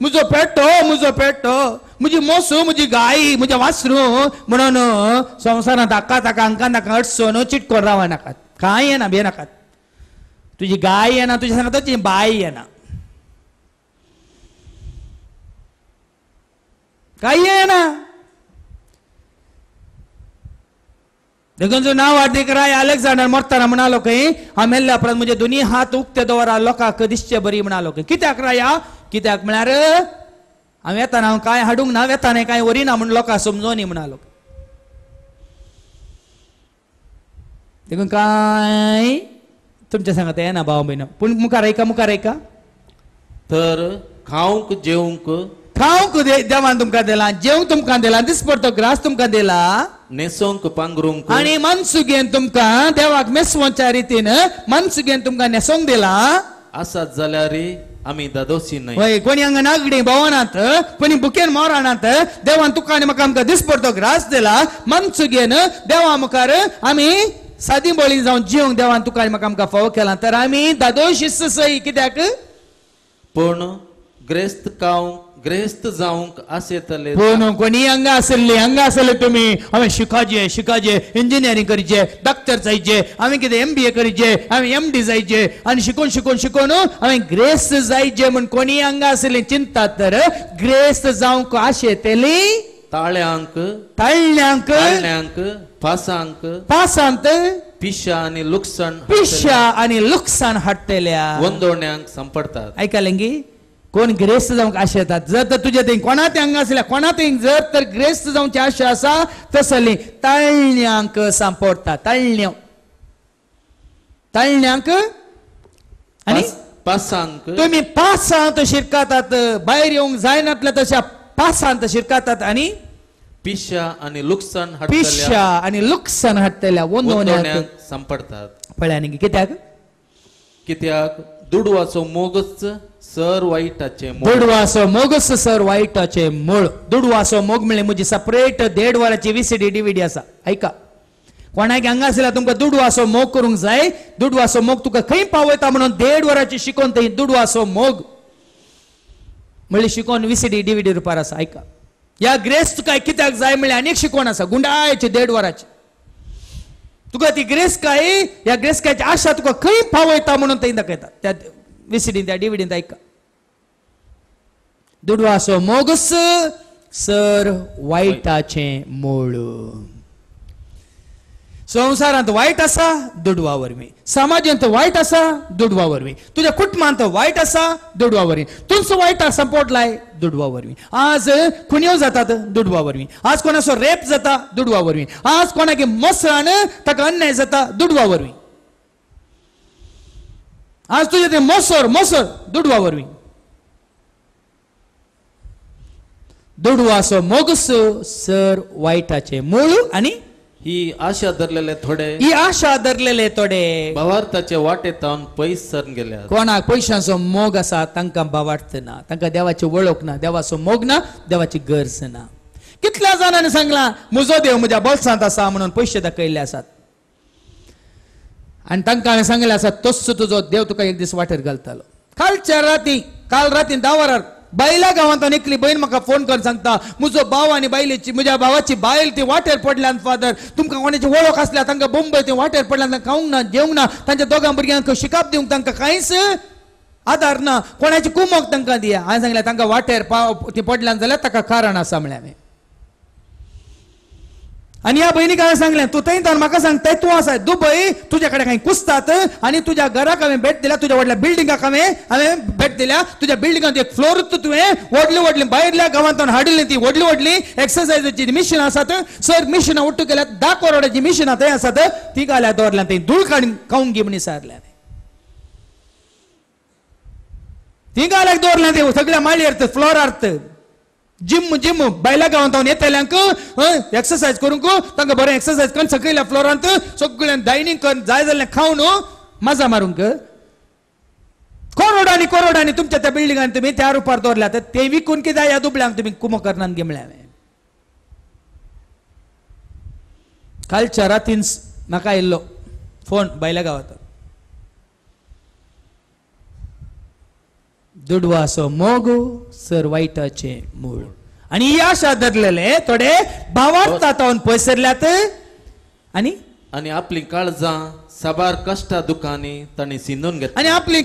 Speaker 1: मुझो पेटो मुझो पेटो म्हजी मोसू म्हजी गाई म्हजे वासरू म्हणून संवसारांत हाका ताका हांकां नाका अडचण चिटकोर रावा नाकात कांय येना बे नाकात तुजी गाय येना तुजी सांगता तुजी बाय येना काय येना देखून जो नाव वार्दीक राय अलेक्झांडर मरताना म्हणालो खंय हा मेल्ल्या अपराध म्हणजे दोन्ही हात उक्ते दोवरा लोकांक दिसचे बरी म्हणालो खंय कित्याक राया कित्याक म्हळ्यार हांव येताना हांव कांय हाडूंक ना वेताना कांय वरिना म्हूण लोकांक समजोनी म्हणा लोक देखून कांय तुमच्या सांगात येना भाव भयण पूण मुखार आयका मुखार आयका
Speaker 2: तर खावंक जेवंक
Speaker 1: खावंक देवान तुमकां दिला जेवंक तुमकां दिला दिसपडतो ग्रास तुमकां दिला
Speaker 2: नेसोंक पांगरूंक
Speaker 1: आणि मनसुगेन तुमकां देवाक मेसवच्या रितीन मनसुगेन तुमकां नेसोंक दिला
Speaker 2: आसात जाल्यार आम्ही दादोशी नाही
Speaker 1: कोणी अंग नागडी भवनात कोणी बुकेन मोरानात देवान तुका आणि मग आमका पडतो ग्रास दिला मनसु घेन देवा मुखार आम्ही सादी बोळी जाऊन जीव देवान तुका आणि मग आमका फाव केला तर आम्ही दादोशी सही कित्याक
Speaker 2: पूण ग्रेस्त खावंक ग्रेस्त जाऊंक असे तले
Speaker 1: कोणी अंग असले अंग आसले तुम्ही आम्ही शिकाजे शिकाजे इंजिनिअरिंग करचे डॉक्टर जायचे हांवें कितें एम बी ए हांवें एम डी जायचे आणि शिकून शिकून शिकून हांवें ग्रेस्त जायचे म्हणून कोणी अंग आसली चिंता तर ग्रेस्त जावंक आशेतेली
Speaker 2: ताळ्यांक
Speaker 1: ताळ्यांक ताळण्यांक
Speaker 2: पासांक फासांत पिशा आणि लुकसाण पिशा
Speaker 1: आणि लुकसान हटतेल्या वंदोण्यांक संपडतात ऐकलेंगी कोण ग्रेस्त जावंक आशा येतात जर तर कोणा ते अंग हांगा आसल्या ते जर तर ग्रेस्त ते आशा असा तसली ताळण्यांक सांपोडटा ताळण्यो ताळण्यांक आणि
Speaker 2: पासांक
Speaker 1: तुम्ही पासांत शिरकातात बाहेर येवंक जायनातल्या तशा पासांत शिरकातात आनी
Speaker 2: पिशा आणि लुकसान पिशा
Speaker 1: आणि लुकसान हाडटल्या संपडतात
Speaker 2: सांपडतात पळ्या आनी कित्याक कित्याक दुडवाचो मोगच सर वाईटाचे दुडवासो
Speaker 1: मोगस सर वाईटाचे मूळ दुडवासो मोग मेळ्ळे म्हजी सपरेट देड वराची व्हीसीडी डीव्हीडी आसा आयका कोणाक हांगासल्या तुमकां दुडवासो मोग करूंक जाय दुडवासो मोग तुका खंय पावयता म्हणून देड वराची शिकोवन थंय दुडवासो मोग म्हणली शिकोवन व्हीसीडी डीव्हीडी रुपार आसा ऐका ह्या ग्रेस तुका कित्याक जाय म्हणजे अनेक शिकवण आसा गुंडाळ्याची देड वराची तुका ती ग्रेस काय ह्या ग्रेस काय आशा तुका खंय पावयता म्हणून थंय दाखयता त्या ವಿಸಿಡಿಂದ ಡಿವಿಡಿಂದ ಐಕ್ಕ ದುಡ್ವಾಸೋ ಮೋಗಸು सर ವೈಟಾಚೆ मोळ संसारांत वायट आसा दुडवा वरवीं समाजांत वायट आसा दुडवा वरवीं तुज्या कुटुंबांत वायट आसा दुडवा वरवीं तुमचो वायट सपोर्ट लाय दुडवा वरवीं आज खुण्यो जातात दुडवा वरवीं आज कोणाचो रेप जाता दुडवा वरवीं आज कोणाके मसराण ताका अन्याय जाता दुडवा वरवीं आज तुझे ते मोसर मोसर वरवी मी मोग मोगस सर
Speaker 2: वाईटाचे मूळ आणि ही आशा धरलेले थोडे ही आशा धरलेले थोडे भवार्थाचे वाटे तावून पैस सर गेले
Speaker 1: कोणाक पैशांचो मोग असा तांकां बावार्थ ना तांकां देवाची वळख ना देवाचो मोग ना देवाची गरज ना कितल्या जाणांनी सांगला म्हजो देव म्हज्या बोल्सांत आसा म्हणून पैसे दाखयल्ले आसात आनी तांकां हांवें सांगलें आसा तस्सो तुजो देव तुका एक दीस वाटेर घालतलो कालच्या राती काल राती धा वरार बैला गांवांतल्यान एकली भयण म्हाका फोन करून सांगता म्हजो भाव आनी बायलेची म्हज्या भावाची बायल ती वाटेर पडल्यान फादर तुमकां कोणाची वळख आसल्या तांकां बोंबय ती वाटेर पडल्यान तांकां खावंक ना जेवंक ना तांच्या दोगां भुरग्यांक शिकाप दिवंक तांकां कांयच आदार ना कोणाची कुमोक तांकां दिया हांवें सांगलें तांकां वाटेर पाव ती पडल्यान जाल्यार ताका कारण आसा म्हळ्यार हांवें आणि या बहिणी काय सांगल्या तू थंय म्हाका सांगताय तू असाय दुबई तुझ्याकडे काही कुसतात आणि तुझ्या घराक हांवें भेट दिल्या तुझ्या वडल्या बिल्डिंगाक कामे हांवें भेट दिल्या तुझ्या बिल्डिंगात एक फ्लोर तुवें व्हडली व्हडली बाहेरल्या गावात हाडली ती वडली वडली एक्सरसायजीची मिशीन असतात सर मिशिनां उठ केल्या दहा करोडाची मिशिनां थंय आसात ती घाल्या दोरल्या थंय धूळ काडून खाऊन घे म्हणून सारल्या ती घाल्याक दोरल्या ते सगळ्या फ्लोर अर्थ जिम जिम बैला गावात येतल्यांक एक्सरसायज करूंक तांकां बरं एक्सरसायज करून सक फोरात सगळ्यांना डायनिंग करू मजा मारूक कोरोडानी कोरोडानी तुमच्या त्या बिल्डिंग त्या रुपया दोरल्या ते विकून किती या गेमले कुमकरणात कालच्या रातीन नका आयिल्लो फोन बायल्या गावात दुडवा मोग सर वाईटचे
Speaker 2: मूळ आणि याशादरलेले थोडे भावांत पैसरल्यात आणि आपली काळजा सबार कष्ट दुकानी तणी सिंधून घेत आणि आपली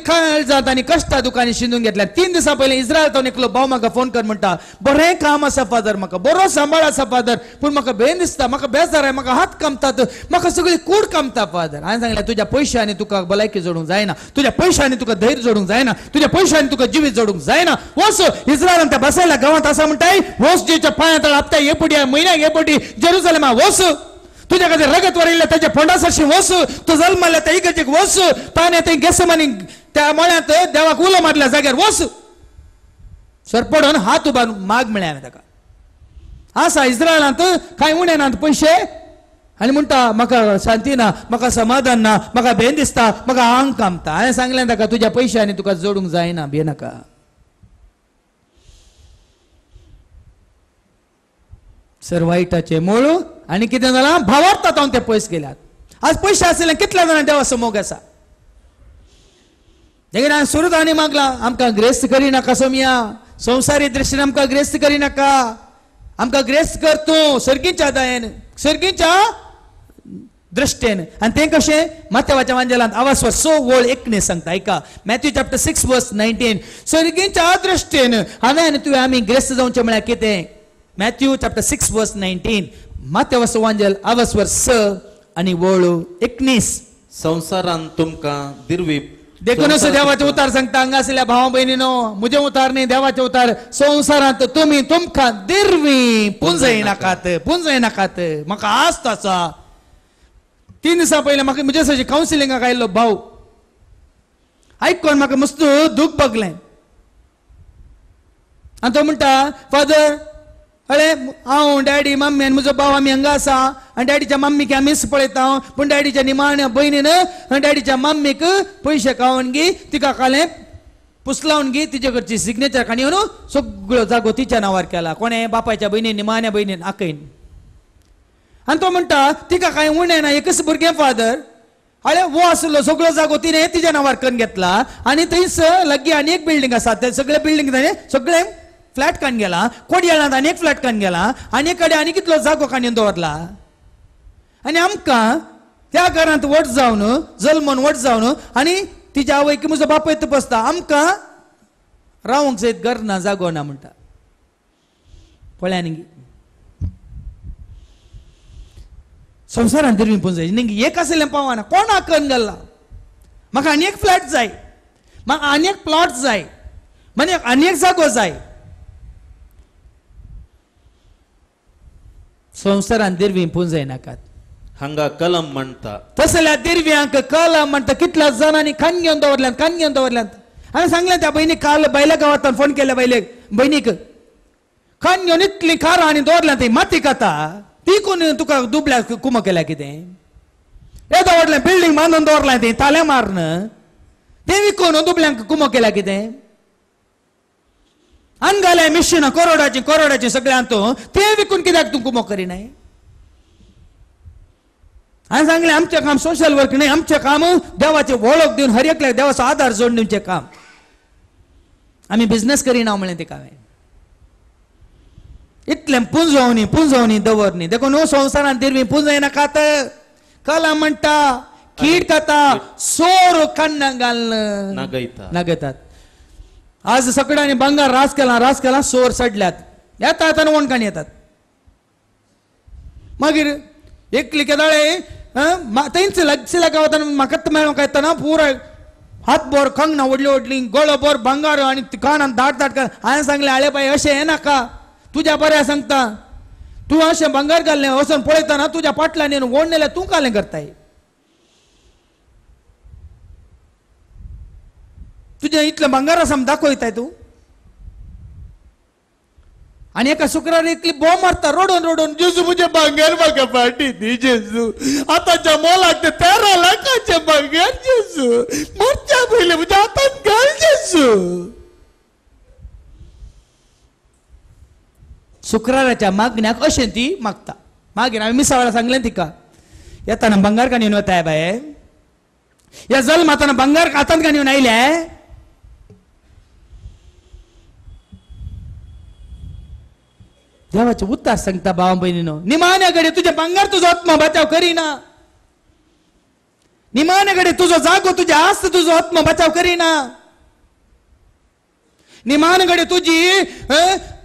Speaker 2: जात आणि कष्ट दुकानी शिंदून घेतल्या तीन दिवसा पहिले
Speaker 1: इस्रायल तो निकलो भाव म्हाका फोन कर म्हणटा बरे काम आसा फादर म्हाका बरो सांबाळ आसा फादर पूण म्हाका भेन दिसता म्हाका बेजार आहे म्हाका हात कामतात म्हाका सगळी कूड कामता फादर हांवें सांगलें तुझ्या पयशांनी तुका भलायकी जोडूंक जायना तुझ्या पयशांनी तुका धैर्य जोडूंक जायना तुझ्या पयशांनी तुका जिवीत जोडूंक जायना वस इस्रायल त्या बसायला गांवांत आसा म्हणटाय वस जेच्या पायात आपता एपटी म्हयन्याक एपटी जेरुजलेमा वस तुझ्या रगत वरिल्ले त्याच्या फोंडासाशी वसू तू जल्मल्या त्या इगजीक वसू ताने ते गेसमानी त्या मळ्यात देवाक उलो मारल्या जाग्यार वसू सरपडून हात उभा माग मेळ्या ताका असा इस्रायलांत काय उणें नात पयशे आनी म्हणटा म्हाका शांती ना म्हाका समाधान ना म्हाका भेन दिसता म्हाका आंग कामता हांवें सांगलें ताका तुज्या पैशांनी तुका जोडूंक जायना नाका सर वाईटाचे मूळ आणि किती झाला भावार्थात आणून ते पैसे गेल्यात आज पैसे आसले कितल्या जाणा देवा समोग आसा देखील हांवें सुरूच आनी मागला आमका ग्रेस्त करिनाका सोमिया संवसारी दृष्टीने आमकां ग्रेस्त करिनाका आमकां ग्रेस्त कर तूं सर्गीच्या दयेन सर्गीच्या दृष्टेन आणि ते कसे माथ्यावाच्या मांजेलांत आवाज सो वळ एकने सांगता ऐका Matthew chapter six verse nineteen सर्गीच्या दृश्टेन हांवें तुवें आमी ग्रेस्त जावचे म्हळ्यार कितें Matthew chapter six verse nineteen माथ्यावर आवस आवसवर स आणि वळू एकनीस संसारान
Speaker 2: तुमका दिरवीप असं देवाचे
Speaker 1: उतार सांगता हांगा आसल्या भावा बहिणीनो मुझे उतार नाही देवाचे उतार संवसारांत तुम्ही तुमका दिरवी पुंजय नाकात पुंजय नाकात मका आस्त आसा तीन दिसां पयलीं म्हाका म्हजे सजी आयिल्लो भाऊ ऐकून म्हाका मस्त दुख भोगलें आनी तो म्हणटा फादर अरे हांव डॅडी मम्मी आनी म्हजो भाव आमी हांगा आसा आनी डॅडीच्या मम्मीक मीस पळयता हांव पूण डॅडीच्या निमाण्या भयणीन डॅडीच्या मम्मीक पयशे खावन गी तिका काले पुसलावन गी तिजे घरची सिग्नेचर काणी येवन सगळो जागो तिच्या नांवार केला कोणे बापायच्या भयणीन निमाण्या भयणीन आकयन आनी तो म्हणटा तिका कांय उणें ना एकच भुरगें फादर अरे वो आसलो सगळो जागो तिणें तिच्या नांवार करून घेतला आनी थंयस लागीं आनी एक बिल्डींग आसा ते सगळे बिल्डींग ताणें सगळें फ्लॅट कान गेला कोडयेळांत आनी एक फ्लॅट कान गेला आनी कडेन आनी कितलो जागो काणून दवरला आनी आमकां त्या घरांत वट जावन जल्मन वट जावन आनी तिच्या आवय की म्हजो बापूय बसता आमकां रावंक जायत घर ना जागो ना म्हणटा पळया न्ही संवसारान तरी विंपून जाय न्ही एक आसलें पावना कोणाक कन गेल्ला म्हाका आनी एक फ्लॅट जाय म्हाका आनी एक प्लॉट जाय म्हणजे आनी एक जागो जाय సంవత్సరాన్ని దిర్వి जायनाकात
Speaker 2: हंगा कलम म्हणता
Speaker 1: तसल्या दिरव्यांक कलम म्हणता कितल्या जणांनी खान घेऊन दवरल्यान खान घेऊन दवरल्यान आणि सांगलें त्या बहिणी काल बैला गावातल्यान फोन केल्या बैलेक बहिणीक खान घेवन इतली खार आनी दवरल्यान ती माती खाता ती कोण तुका दुबल्या कुमो केल्या कितें हे दवरलें बिल्डिंग बांदून दवरलां ती ताले मारन ते विकून दुबल्यांक कुमो केल्या कितें अनगाल्या मिशीन कोरोडाची कोरोडाची सगळे आणतो ते विकून कित्याक तुमकां मोकरी नाही हांवें सांगलें आमचे काम सोशल वर्क नाही आमचे काम देवाचे वळख देऊन हर एकल्या देवाचा आधार जोडून काम आम्ही बिझनेस करिना म्हणे ते हांवें इतलें पुंजवणी पुंजवणी दवरनी देखो देखून न्हू संवसारांत दिरवी पुंजयना खात कला म्हणटा कीड खाता सोर कण्णां घाल नागयतात आज सगळ्यांनी बंगार रास केला रास केला सोर सडल्यात येता येताना वणकाणी येतात मागीर एकली केदाळे लक्ष सिलाका वताना म्हाका मेळोंक येताना पुरो हात बोर ना व्हडली व्हडली गळो बोर बंगार आनी कानान धाट धाट हांवें सांगलें आळे पाय अशें हें नाका तुज्या बऱ्या सांगता तूं अशें बंगार घाल्लें वचोन पळयतना तुज्या पाटल्यान वोडणेलें तूं कालें करताय तुझ्या इथलं बंगारासाम दाखवताय तू आणि एका शुक्राने इतली बॉम मारता रोडून रोडून जेजू म्हणजे
Speaker 2: बंगार बघा पाठी ती जेजू आता जमा लागते तेरा लाखाचे बंगार जेजू मोठ्या पहिले म्हणजे आता घाल जेजू
Speaker 1: शुक्राराच्या मागण्याक अशें ती मागता मागीर हांवें मिसा वेळा सांगलें तिका येताना बंगार येवन वताय बाये या जल्म आताना बंगार आतांत येवन आयल्या देवाचे उतास सांगता भावा बहिणीनं निमान्याकडे तुझ्या बंगार तुझा आत्मा बचाव करीना निमान्याकडे तुझं जागो तुझ्या आस्त तुझा आत्मा बचाव करीना निमानकडे तुझी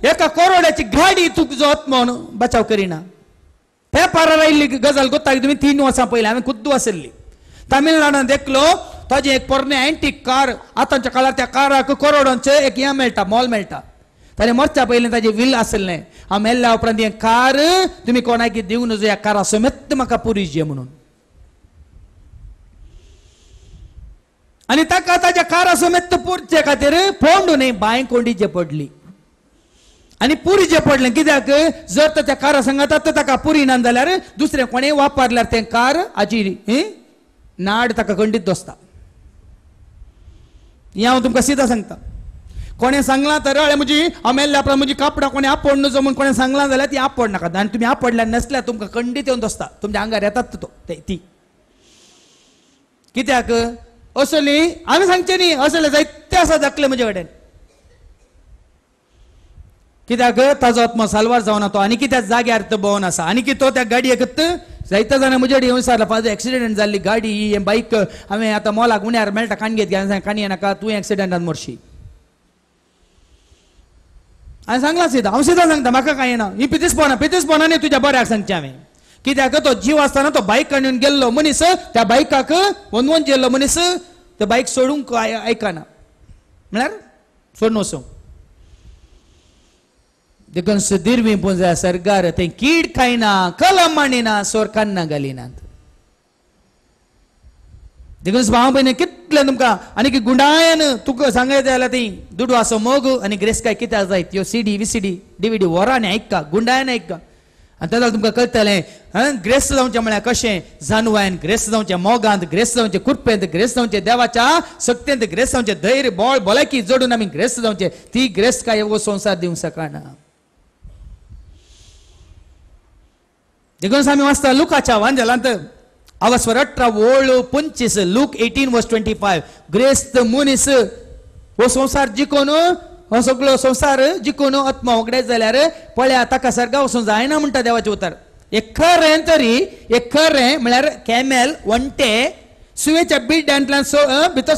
Speaker 1: एका कोरोड्याची गाडी तुझो आत्म बचाव करीना हे पारा राहिली गजाल गोत्ताक तुम्ही तीन वर्सां पहिले आम्ही खुद्द आसली तामिळनाडून देखलो ताजे एक पोरणे एंटीक कार आतांच्या काळात त्या काराक करोडांचे एक हें मेळटा मॉल मेळटा તારે મરતા પહેલા તાજે વિલ હાસિલ ને मेल्ल्या उपरांत कार तुम्ही કાર कोणाक देऊ नजो या कार असो समेत मका पुरी जे म्हणून आणि ताका ताच्या कारा मेत्त पुरचे खातीर फोंड ने बांय कोंडी जे पडली आणि पुरी जे पडलें कित्याक जर तर त्या कारा सांगातात तर ताका पुरी ना जाल्यार दुसरें कोणें वापरल्यार तें कार हाची नाड ताका खंडीत दोसता हे हांव तुमकां सीधा सांगता कोणे सांगला तर रळे म्हणजे अमेल्ल्या आपल्या म्हजी कापडां कोणे आपड नजो जमून कोणे सांगला जाल्यार ती आपड नाका आणि तुम्ही आपडल्या नसल्यार तुमकां कंडीत येवन दसता तुमच्या अंगार येतात तो ती कित्याक असली आम्ही सांगचे न्ही असले जायते आसा जगले म्हजे कडेन कित्याक ताजो आत्मो साल्वार जावना तो आनी कित्याक जाग्यार तो भोवन आसा आनी तो त्या गाडयेक जायते जाणां म्हजे कडेन येवन सारला फाजो एक्सिडेंट जाल्ली गाडी ही बाईक हांवें आतां मोलाक उण्यार मेळटा काणगेत घे काणये नाका तूं एक्सिडेंटान मोरशी हांवें सांगलां सीता हांव सीता सांगता म्हाका कांय ना ही पोना पोना न्ही तुज्या बऱ्याक सांगचें हांवें कित्याक तो जीव आसताना तो बायक काडून गेल्लो मनीस त्या बायकाक वनवन गेल्लो मनीस ते बाईक सोडूंक आयकना म्हळ्यार सोडून वचूंक देखून सुदीर बी जाय सरगार ते कीड खायना कलम मांडिना सोर कान्ना घालिनात तुमका की गुंडायन కిట్లందుకా అనికి గుండాయన్ ती दुडू అలతి मग आणि ग्रेस काय किती आज जायत यो सीडी विसीडी डीव्हीडी आणि ऐका गुंडायन ऐका आनी तेन्ना तुमकां कळतले ग्रेस जावचें म्हळ्यार कशें जाणवायन ग्रेस जावचें मोगांत ग्रेस जावचें कृपेंत ग्रेस जावचें देवाच्या शक्तेंत ग्रेस जावचें धैर्य बोळ भलायकी जोडून आमी ग्रेस जावचें ती ग्रेस काय संसार दिवंक शकना देखून आमी वाचता लुकाच्या वांजलांत அவர் ஸ்வரற்ற ஓழு புஞ்சிஸ் Luke eighteen verse twenty five ग्रेस द मुनीस हो संसार जिकोन हो सगळो संसार जिकून आत्मा वगडेच जाल्यार पळया ताका सर्गा वचूं जायना म्हणटा देवाचे उतर हे खरें तरी हे खरें म्हळ्यार कॅमेल वंटे सुवेच्या बिड्यांतल्यान सो भितर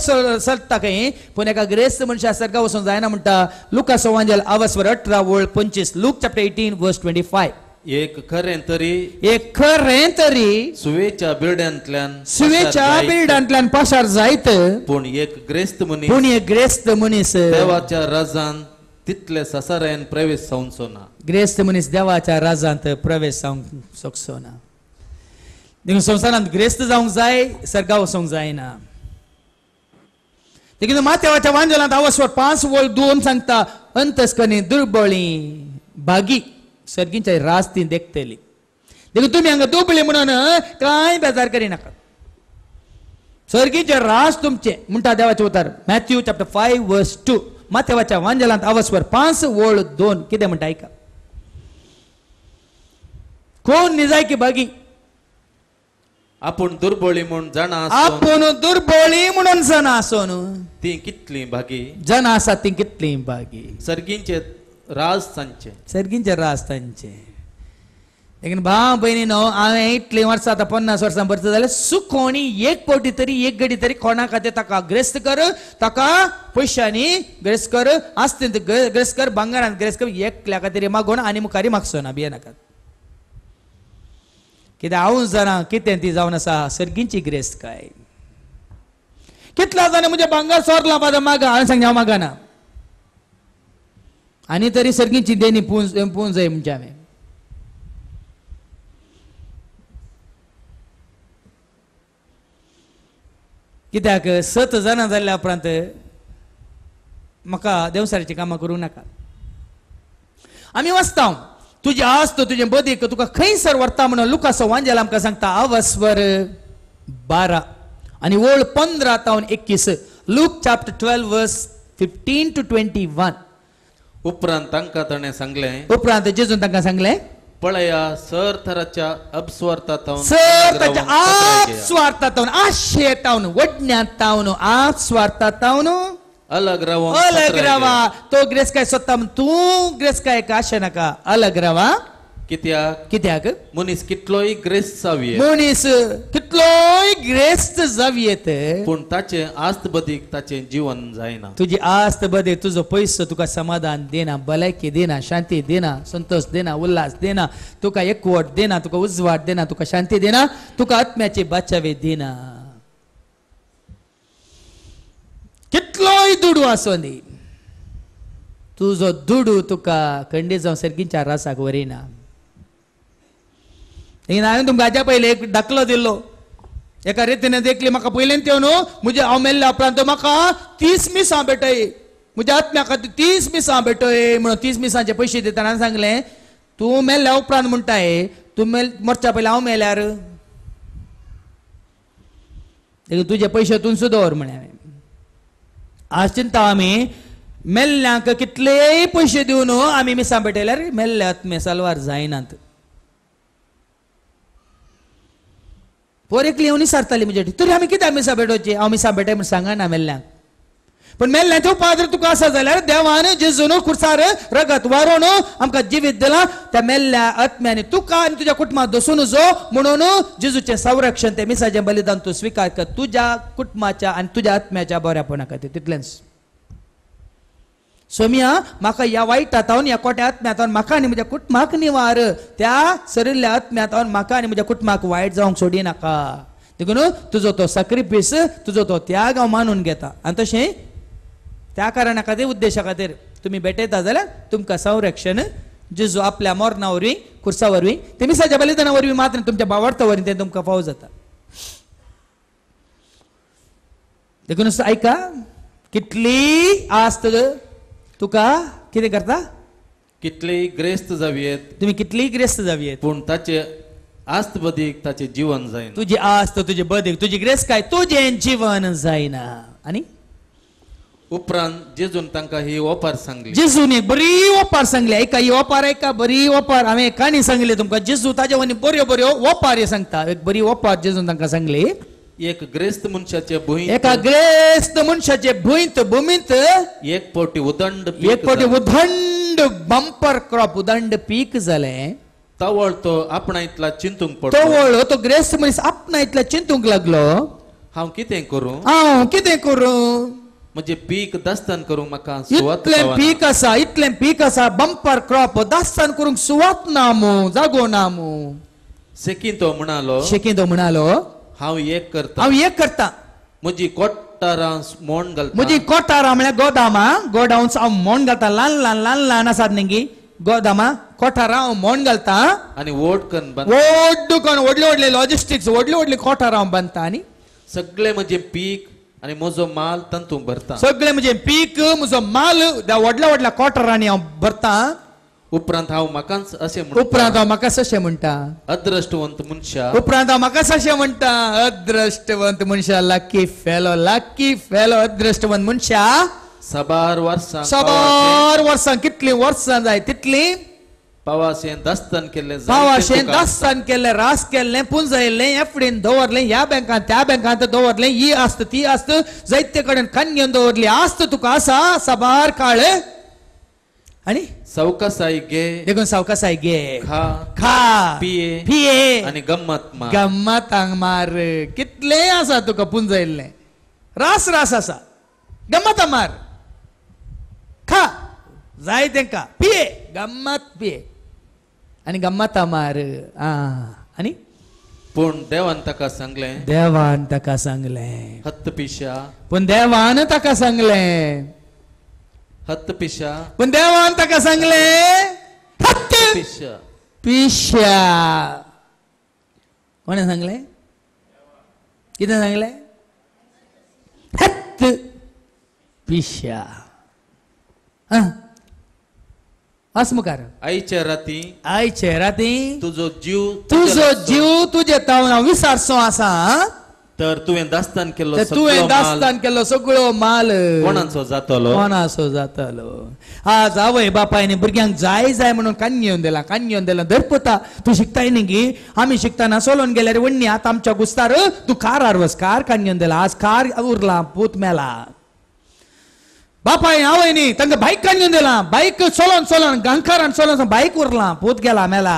Speaker 1: सरता खंय पूण एका ग्रेस्त मनशा सर्गा वचूंक जायना म्हणटा लुका
Speaker 2: सोवांजल आवस वर अठरा वळ पंचवीस Luke chapter eighteen verse twenty five एक खरें तरी एक खरें तरी सुवेच्या बिर्ड्यांतल्यान सुवेच्या बिल्डांतल्यान पासार
Speaker 1: जायत पूण
Speaker 2: एक ग्रेस्त मनीस पूण एक
Speaker 1: ग्रेस्त मनीस देवाच्या
Speaker 2: राजांत तितले ससाऱ्यान प्रवेश जावंचो ना
Speaker 1: ग्रेस्त मनीस देवाच्या राजांत प्रवेश जावंक शकचो ना
Speaker 2: देखून संवसारांत ग्रेस्त जावंक जाय सर्गा वचोंक जायना
Speaker 1: देखून मातेवाच्या वांजलांत आवश्यक पांच वळ दोन सांगता अंतस्कनी दुर्बळी भागी सर्गींच्या रास्ती देखतली देखील तुम्ही हांगा दुबले म्हणून कांय बेजार करिनाका सर्गीचे रास तुमचे म्हणटा देवाचे उतार Matthew chapter five verse two माथेवाच्या वांजलांत अवस्वर पांच ओळ दोन किती म्हणता ऐका कोण
Speaker 2: निजायकी बागी आपण दुर्बोळी म्हणून जाणा आपण
Speaker 1: दुर्बोळी म्हणून जाणा आसोन
Speaker 2: ती कितली बागी
Speaker 1: जाणा आसा ती कितली बागी सर्गींचे రాజస్థంచే సరిగించారు రాజస్థంచే लेकिन भाव बहिणीनो हांवें इतले वर्सां आतां पन्नास वर्सां परत जाल्यार सुकोणी एक पावटी तरी एक घडी तरी कोणा खातीर ताका ग्रेस्त कर ताका पयशांनी ग्रेस्त कर आस्तींत ग्रेस्त कर भांगारान ग्रेस्त कर एकल्या खातीर मागून आनी मुखारी मागचो ना भिये नाकात कित्याक हांव जाणा कितें ती जावन आसा सर्गींची ग्रेस्त काय कितलो जाणा म्हजे भांगार सोरला मागा हांवें सांगलें हांव मागाना आनी तरी सारकी चिंतेनी पोवूंक जाय पोवूंक जाय म्हणजे हांवें कित्याक सत जाणां जाल्ल्या उपरांत म्हाका देवसाराची कामां करूं नाका आमी वाचता तुझे आस्त तुझे बदीक तुका खंयसर व्हरता म्हणून लुका सवांजेल आमकां सांगता आवस्वर बारा आनी ओळ पंदरा तावन एकवीस Luke chapter twelve verse fifteen to twenty one
Speaker 2: उपरांत तांकां ताणें सांगलें
Speaker 1: उपरांत जेजून तांकां सांगलें
Speaker 2: पळया सर थराच्या अपस्वार्थातावन सर आप
Speaker 1: स्वार्थातावन आशेतावन वडण्यातावन आप
Speaker 2: अलग रावा अलग रावा
Speaker 1: तो ग्रेस काय स्वतः तू ग्रेस काय का आशे नाका अलग रावा कित्याक कित्याक
Speaker 2: मनीस कितलोय ग्रेस्त जावये मनीस कितलोय ग्रेस्त जावयेत पूण ताचे आस्त बदीक ताचे जीवन जायना तुजी आस्त बदीक तुजो पयसो तुका समाधान
Speaker 1: देना भलायकी देना शांती देना संतोष देना उल्हास देना तुका एकवट देना तुका उजवाट देना तुका शांती देना तुका आत्म्याचे बाचावे देना कितलोय दुडू आसोनी तुजो दुडू तुका खंडे जावं सर्गींच्या रासाक वरिना तुमकां हाज्या ತುಂಬ एक दाखलो दिल्लो एका रितीन देखली म्हाका पयलीं त्यो न्हू म्हजे हांव मेल्ल्या उपरांत म्हाका तीस मिसां भेटय म्हज्या खातीर तीस मिसां भेटय म्हणून तीस मिसांचे पयशे दितना सांगलें तूं मेल्ल्या उपरांत म्हणटाय तूं मेल मरच्या पयलीं हांव मेल्यार तुजे पयशे तूं सुदवर म्हणे हांवें आज चिंता आमी मेल्ल्यांक कितलेय पयशे दिवन आमी मिसां भेटयल्यार मेल्ल्या आत्मे सालवार जायनात एकली लेवनी सारताली म्हणजे तरी आमी कितें आमी साबेटोचे हांव आमी साबेटाय म्हण सांगना मेल्ल्यांक पण तो पाद्र तुका आसा जाल्यार देवान जेजून खुर्सार रगत वारून आमकां जिवीत दिलां त्या मेल्ल्या आत्म्यानी तुका आनी तुज्या कुटुंबात दसून जो म्हणून जेजूचें संरक्षण तें मिसाचें बलिदान तूं स्विकार कर तुज्या कुटुंबाच्या आनी तुज्या आत्म्याच्या बऱ्यापणा खातीर तितलेंच सोमिया म्हाका या वाईट हातावन या कोट्या आत्म्यातावन म्हाका आणि म्हज्या कुटुंबाक निवार त्या सरिल्ल्या आत्म्यातावन म्हाका आनी म्हज्या कुटुंबाक वायट जावंक नका देखून तुजो तो सक्रिपीस तुजो तो त्याग हांव मानून घेता आणि तशें त्या कारणा खातीर उद्देशा खातीर तुम्ही भेटयता जाल्यार तुमकां संरक्षण जिजू आपल्या मोरणा वरवीं खुर्सा वरवीं ते मिसाच्या बलिदाना वरवीं मात्र तुमच्या बावार्थ वरवीं ते तुमकां फाव जाता देखून ऐका कितली आस्त तुका
Speaker 2: कितें करता कितलीय ग्रेस्त जावयेत तुम्ही कितलीय ग्रेस्त जावयेत पण ताचे आस्त बदीक ताचे जीवन जायना तुझी आस्त तुझे बदीक तुझी ग्रेस काय तुझे जीवन
Speaker 1: जायना आणि
Speaker 2: उपरांत जेजून तांकां ही ओपार सांगली जेजून
Speaker 1: एक बरी ओपार सांगली आयका ही ओपार आयका बरी ओपार हांवें एकानी सांगली तुमकां जिजू ताज्या वनी बऱ्यो बऱ्यो ओपार सांगता एक बरी ओपार जेजून तांकां सांगली
Speaker 2: एक ग्रेस्त मनशाचे भूंय एका
Speaker 1: ग्रेस्त मनशाचे भूंयत भूमीत
Speaker 2: एक पोटी उदंड एक पोटी उदंड बंपर क्रॉप उदंड पीक झाले तवळ तो आपणा इतला चिंतूंक पडलो तवळ
Speaker 1: तो ग्रेस्त मनीस आपणा इतला चिंतूंक लागलो
Speaker 2: हांव कितें करू हांव कितें करू म्हणजे पीक दास्तान करूंक म्हाका सुवात
Speaker 1: पीक आसा इतलें पीक आसा बंपर क्रॉप दास्तान करूंक सुवात ना जागो ना मू म्हणालो शेकिंतो म्हणालो
Speaker 2: हांव एक करता हांव एक करता म्हजी कोट्टारांस मोण घालता म्हजी
Speaker 1: कोट्टारां म्हळ्यार गोदामा गोडावन्स हांव मोण घालता ल्हान ल्हान ल्हान ल्हान आसात न्ही गी गोदामा कोठारां हांव मोण घालता
Speaker 2: आनी ओड करून
Speaker 1: ओड्डू करून व्हडले व्हडले लॉजिस्टिक्स व्हडले व्हडले कोठारां हांव बांदता आनी
Speaker 2: सगळे म्हजे पीक आणि म्हजो माल तंतू भरता
Speaker 1: सगळे म्हजे पीक म्हजो माल त्या व्हडल्या व्हडल्या कोठारांनी हांव भरता उपरांत
Speaker 2: हांव मकांच अशें म्हण उपरांत हांव म्हाका अशें म्हणटा अद्रष्टवंत मनशा
Speaker 1: उपरांत हांव म्हाका अशें म्हणटा अद्रश्टवंत मनशा लाकी फेलो लाकी फेलो अद्रष्टवंत मनशा
Speaker 2: सबार वर्सां सबार
Speaker 1: वर्सां कितलीं वर्सां जाय तितलीं
Speaker 2: पावाशेन दास्तान केल्लें पावाशेन दास्तान
Speaker 1: केल्लें रास केल्लें पुंजयल्लें एफडीन दवरलें ह्या बँकांत त्या बँकांत दवरलें ही आस्त ती आस्त जायते कडेन कान घेवन दवरली आस्त तुका आसा सबार काळें
Speaker 2: आणि सावकास गे देखून सावका गे खा खा पिये पिये आणि गम्मत मार
Speaker 1: गम्मत मार कितले असा तुका कपून जाईल रास रास असा गम्मत मार खा जाय
Speaker 2: तेंका पिये गम्मत पिये
Speaker 1: आणि गम्मत मार आ
Speaker 2: आणि पण देवान ताका सांगले
Speaker 1: देवान ताका सांगले
Speaker 2: हत्त पिशा
Speaker 1: पण देवान ताका सांगले
Speaker 2: hati pisha.
Speaker 1: Bendawa anta le?
Speaker 2: Hatta pisha.
Speaker 1: Pisha. Mana le? Kita le?
Speaker 2: Hatta pisha.
Speaker 1: Ah. Asmukar.
Speaker 2: ay cerati. ay cerati. Tujuh jiu. Tujuh
Speaker 1: jiu. Tujuh tahun. Wisar so
Speaker 2: तर तुवें दास्तान केल्लो तुवें दास्तान
Speaker 1: केल्लो सगळो माल कोणाचो जातलो कोणाचो जातलो आज आवय बापायने भुरग्यांक जाय जाय म्हणून कान्य येवन दिला कान्य येवन दिला धरपता तूं शिकताय न्ही गी आमी शिकताना सोलोन गेल्यार वण्णी आतां आमच्या गुस्तार तूं कार हारवस कार कान्य येवन दिला आज कार उरला पूत मेला बापाय आवय न्ही तांकां बायक कान्य येवन दिला बायक चलोन चलोन गांकारान चलोन बायक उरला पूत गेला मेला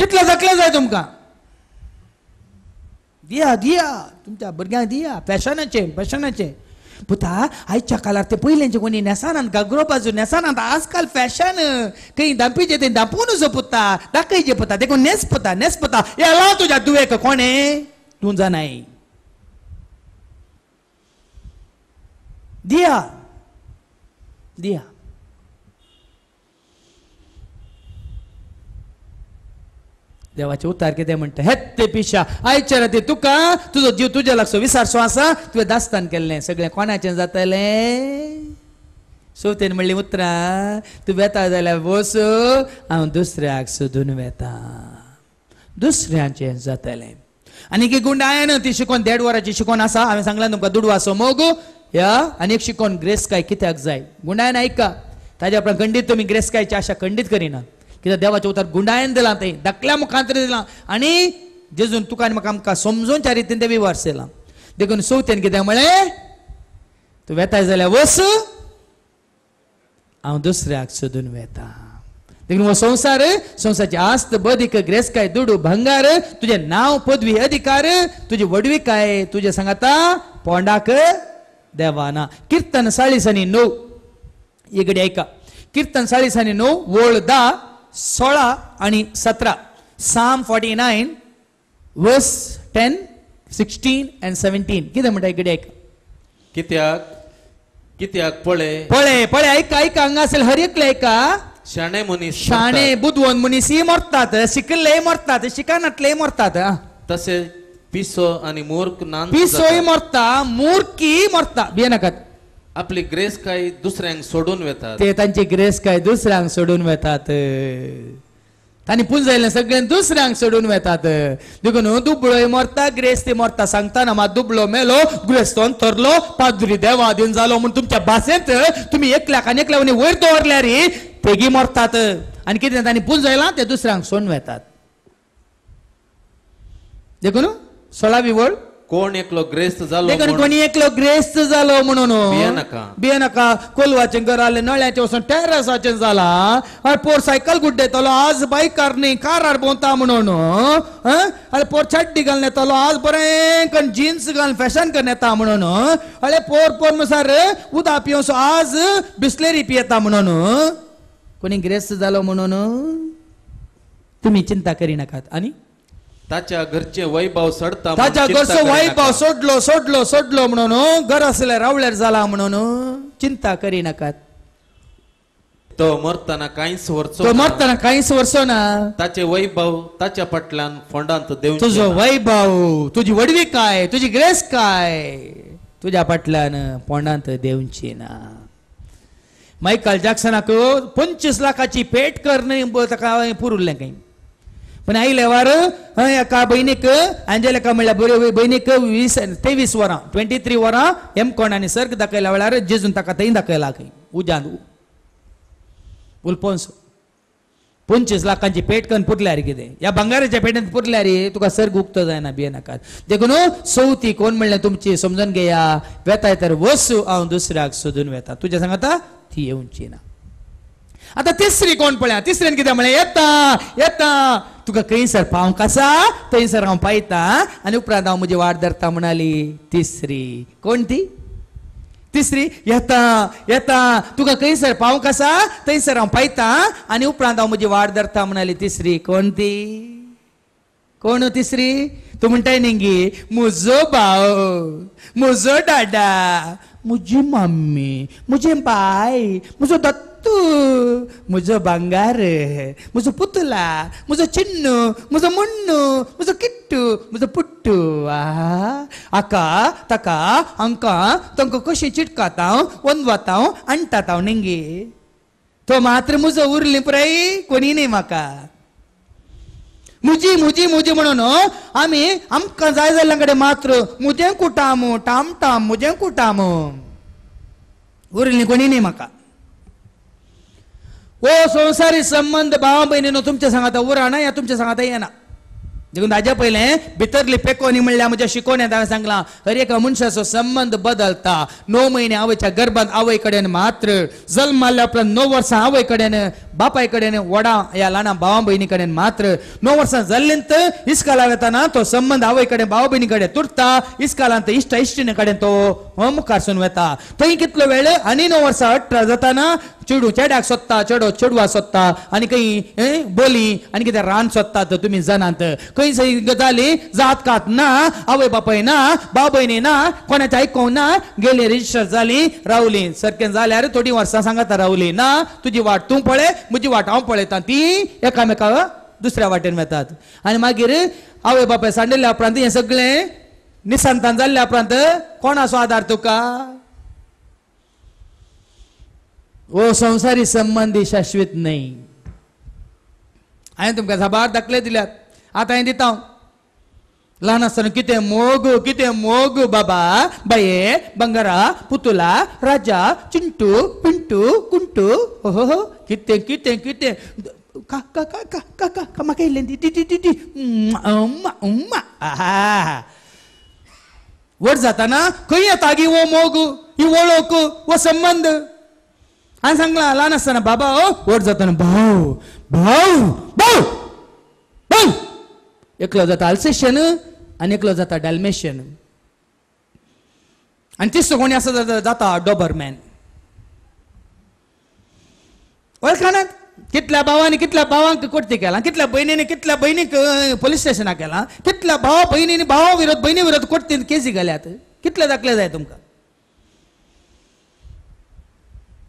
Speaker 1: कितले जखलं जाय तुमकां दिया दिया तुमच्या भुरग्यांक दिया पॅशनाचे पॅशनाचे पुता आयच्या काळार ते पयल्यांचे कोणी नेसानात का ग्रोपाचो नेसानात आजकाल फॅशन खंय दांपीचे ते दांपूनच पुता दाखयचे पुता देखून नेस पुता नेस पुता येला तुझ्या दुवेक कोणे तुझा नाही दिया दिया देवाचे उतार कितें म्हणटा हेत ते पिशा आयच्या राती तुका तुजो जीव तुज्या लागसो विसारसो आसा तुवें दास्तान केल्लें सगळें कोणाचें जातलें सोवतेन म्हणली उतरां तूं वेता जाल्यार बस हांव दुसऱ्याक सोदून वेता दुसऱ्यांचे जातलें आनी की गुंड हांवें ती शिकोन देड वराची शिकोन आसा हांवें सांगलां तुमकां दुडवासो मोग या आनी एक शिकोन ग्रेस्काय कित्याक जाय गुंडायन आयका ताज्या उपरांत खंडीत तुमी ग्रेस्कायची आशा खंडीत करिनात किंवा देवाच्या उतार गुंडायन दिला ते धकल्या मुखांतर दिला आनी जेजून तुका आनी म्हाका आमकां समजोवच्या रितीन ते विवार्स दिला देखून चवथेन कितें म्हळें तूं वेताय जाल्यार वस हांव दुसऱ्याक सोदून वेता देखून हो संवसार संवसाराची आस्त बदीक ग्रेसकाय दुडू भंगार तुझे नांव पदवी अधिकार वडवी वडवीकाय तुझे सांगाता पोंडाक देवाना कीर्तन साळीस आनी णव इकडे ऐका कीर्तन साळीस आनी णव वोळ दा सोळा आणि सतरा साम फॉर्टी नायन वर्स टेन सिक्स्टीन अँड सेवन्टीन कितें म्हणटा इकडे ऐक
Speaker 2: कित्याक कित्याक पळय
Speaker 1: पळय पळय ऐका ऐका हांगा असेल हर एकले ऐका
Speaker 2: शाणे मनीस शाणे
Speaker 1: मनीस ही मरतात शिकले मरतात शिकानातले मरतात
Speaker 2: तसे पिसो आणि मूर्ख ना पिसोय मरता मूर्खी मरता भिये नाकात आपली ग्रेस काय दुसऱ्यांक सोडून वेतात ते त्यांची
Speaker 1: ग्रेस काय दुसऱ्यांक सोडून वेतात तांणी पुंजयले सगळ्यां दुसऱ्यांक सोडून वेतात देखून हो दुबळो मरता ग्रेस ती मरता सांगताना मात दुबळो मेलो ग्रेस्तोन थरलो पादुरी देवा दिन जालो म्हूण तुमच्या भाषेत तुम्ही एकल्याकान एकल्या वयर दवरल्या रे तेगी मरतात आणि कितें तांणी पुंजयलां ते दुसऱ्यांक सोडून वेतात
Speaker 2: देखून हो, सोळावी वळ कोण एकलो ग्रेस्त जालो कोणी
Speaker 1: एकलो ग्रेस्त जालो म्हणून बियेनाका कोलवाचे घर आले नळ्याचे वचून टेरसाचे जाला पोर सायकल येतलो आज नाही न्ही कारार भोंवता म्हणून अरे पोर चड्डी घालून येतलो आज बरें कन जीन्स घालून फॅशन करून येता म्हणून अरे पोर पोर मसार उदा पियो आज बिस्लेरी पियेता म्हणून कोणी ग्रेस्त जालो म्हणून तुम्ही चिंता करी नका आणि
Speaker 2: ताच्या घरचे वैभव सडता ताच्या घरचं वैभव
Speaker 1: सोडलो सोडलो सोडलो म्हणून घर असल्या रावल्यार जाला म्हणून चिंता करी नकात
Speaker 2: तो मरताना कांयच वरचो तो मरताना
Speaker 1: कांयच वरचो ना
Speaker 2: ताचे वैभव ताच्या पटल्यान फोंडांत देव तुझं
Speaker 1: वैभव तुझी वडवी काय तुझी ग्रेस काय तुझ्या फाटल्यान फोंडांत देवची ना मायकल जॅक्सनाक पंचवीस लाखाची पेट कर ताका पुरुल्लें काही एका వారు యొక్క బైనిక్ అంజల बरे बहिणीक वीस तेवीस वरां ट्वेंटी थ्री वरां एम कोणाने सर्क दाखयला वेळार जेजून ताका थंय दाखयला खंय उज्यान उलपोंस पंचवीस लाखांची पेटकन पुरल्यार कितें ह्या बंगाराच्या पेटेन पुरल्यार तुका सर्ग उक्त जायना बिये नाका देखून चवथी कोण म्हणलें तुमची समजून घेया वेताय तर वस हांव दुसऱ्याक सोदून वेता तुज्या सांगता ती येवची ना आता तिसरी कोण पळ्या तिसऱ्यान कितें म्हळें येता येता तुका खंयसर पावंक आसा थंयसर हांव पायता आनी उपरांत हांव म्हजी वाट धरता म्हणाली तिसरी कोण ती तिसरी येता येता तुका खंयसर पावंक आसा थंयसर हांव पायता आनी उपरांत हांव म्हजी वाट धरता म्हणाली तिसरी कोण ती हो कोण तिसरी तूं म्हणटाय न्ही गी म्हजो भाव म्हजो डाडा म्हजी मम्मी म्हजी बाय म्हजो दत्त तू मुझो बंगार मुझो पुतला मुझो चिन्नू मुझो मुन्नू मुझो किट्टू मुझो पुट्टू आ आका ताका अंका तंक कशी चिटकाताव वनवाताव अंटाताव नेंगी तो मात्र मुजो उरली पुराय कोणी नाही माका मुजी मुजी मुजी म्हणून आम्ही आमकां जाय जाल्ल्याकडे मात्र मुजें कुटामू टाम टाम मुजें कुटामू उरली कोणी नाही म्हाका ओ संसारी संबंध भावा बहिणीनं तुमच्या सांगाता उराणा या तुमच्या सांगाता येणार देखून राजा पहिले भितरली आणि म्हणल्या म्हज्या शिकवण्यात सांगला सांगलां हर एका मनशाचो संबंध बदलता णव महिने आवयच्या गर्भांत आवय कडेन मात्र मारल्या उपरांत णव वर्सां आवय कडेन बापाय कडेन वडा या लाना भावा भयणी कडेन मात्र णव वर्सां जाल्लींत इस्काला वेताना तो संबंध आवय कडेन भाव भयणी कडेन तुटता इस्कालांत इश्टा इश्टिणी कडेन तो मुखारसून वेता थंय कितलो वेळ आनी णव वर्सां अठरा जाताना चेडू चेड्याक सोदता चेडो चेडवा सोदता आनी काही बोली आनी कितें रान सोदतात तुमी जनांत खंयसर गजाली जात कात ना आवय बापाय ना भयणी ना कोणाचे आयकूंक ना गेली रजिस्टर जाली रावली सारकें जाल्यार थोडी वर्सां सांगात रावली ना तुजी वाट तूं पळय म्हजी वाट हांव पळयतां ती एकामेकाक दुसऱ्या वाटेन वेतात आनी मागीर आवय बापाय सांडिल्ल्या उपरांत हें सगळें निसंतान जाल्ल्या उपरांत कोणाचो आदार तुका हो संवसारी संबंधी शाश्वत न्हय हांवें तुमकां साबार दाखले दिल्यात Ata yang ditau. Lana sana kita mogu kita mogu baba, baye, banggara, putula, raja, cintu, pintu, kuntu, hoho, oh, kita, kita, kita, kak, kak, kak, kak, kak, kak, di di di di kak, kak, kak, kak, Wadzatana, kaya tagi wo mogu, i wo loku, wo semmandu. Ansangla, lana sana baba, oh, wadzatana, bau, bau, bau. bau. एकलो जाता आल्सेशन आनी एकलो जाता डॅल्मेशन आणि तिसरो कोणी आसा जाता डॉबरमॅन ना कितल्या भावांनी कितल्या भावांक कोट्टी केला कितल्या बहिणीने कितल्या भयणीक पोलीस स्टेशनाक केला कितल्या भावा बहिणीने भावा विरोध बहिणी विरोध कोट्टीन केसी घाल्यात कितले दाखले जाय तुमकां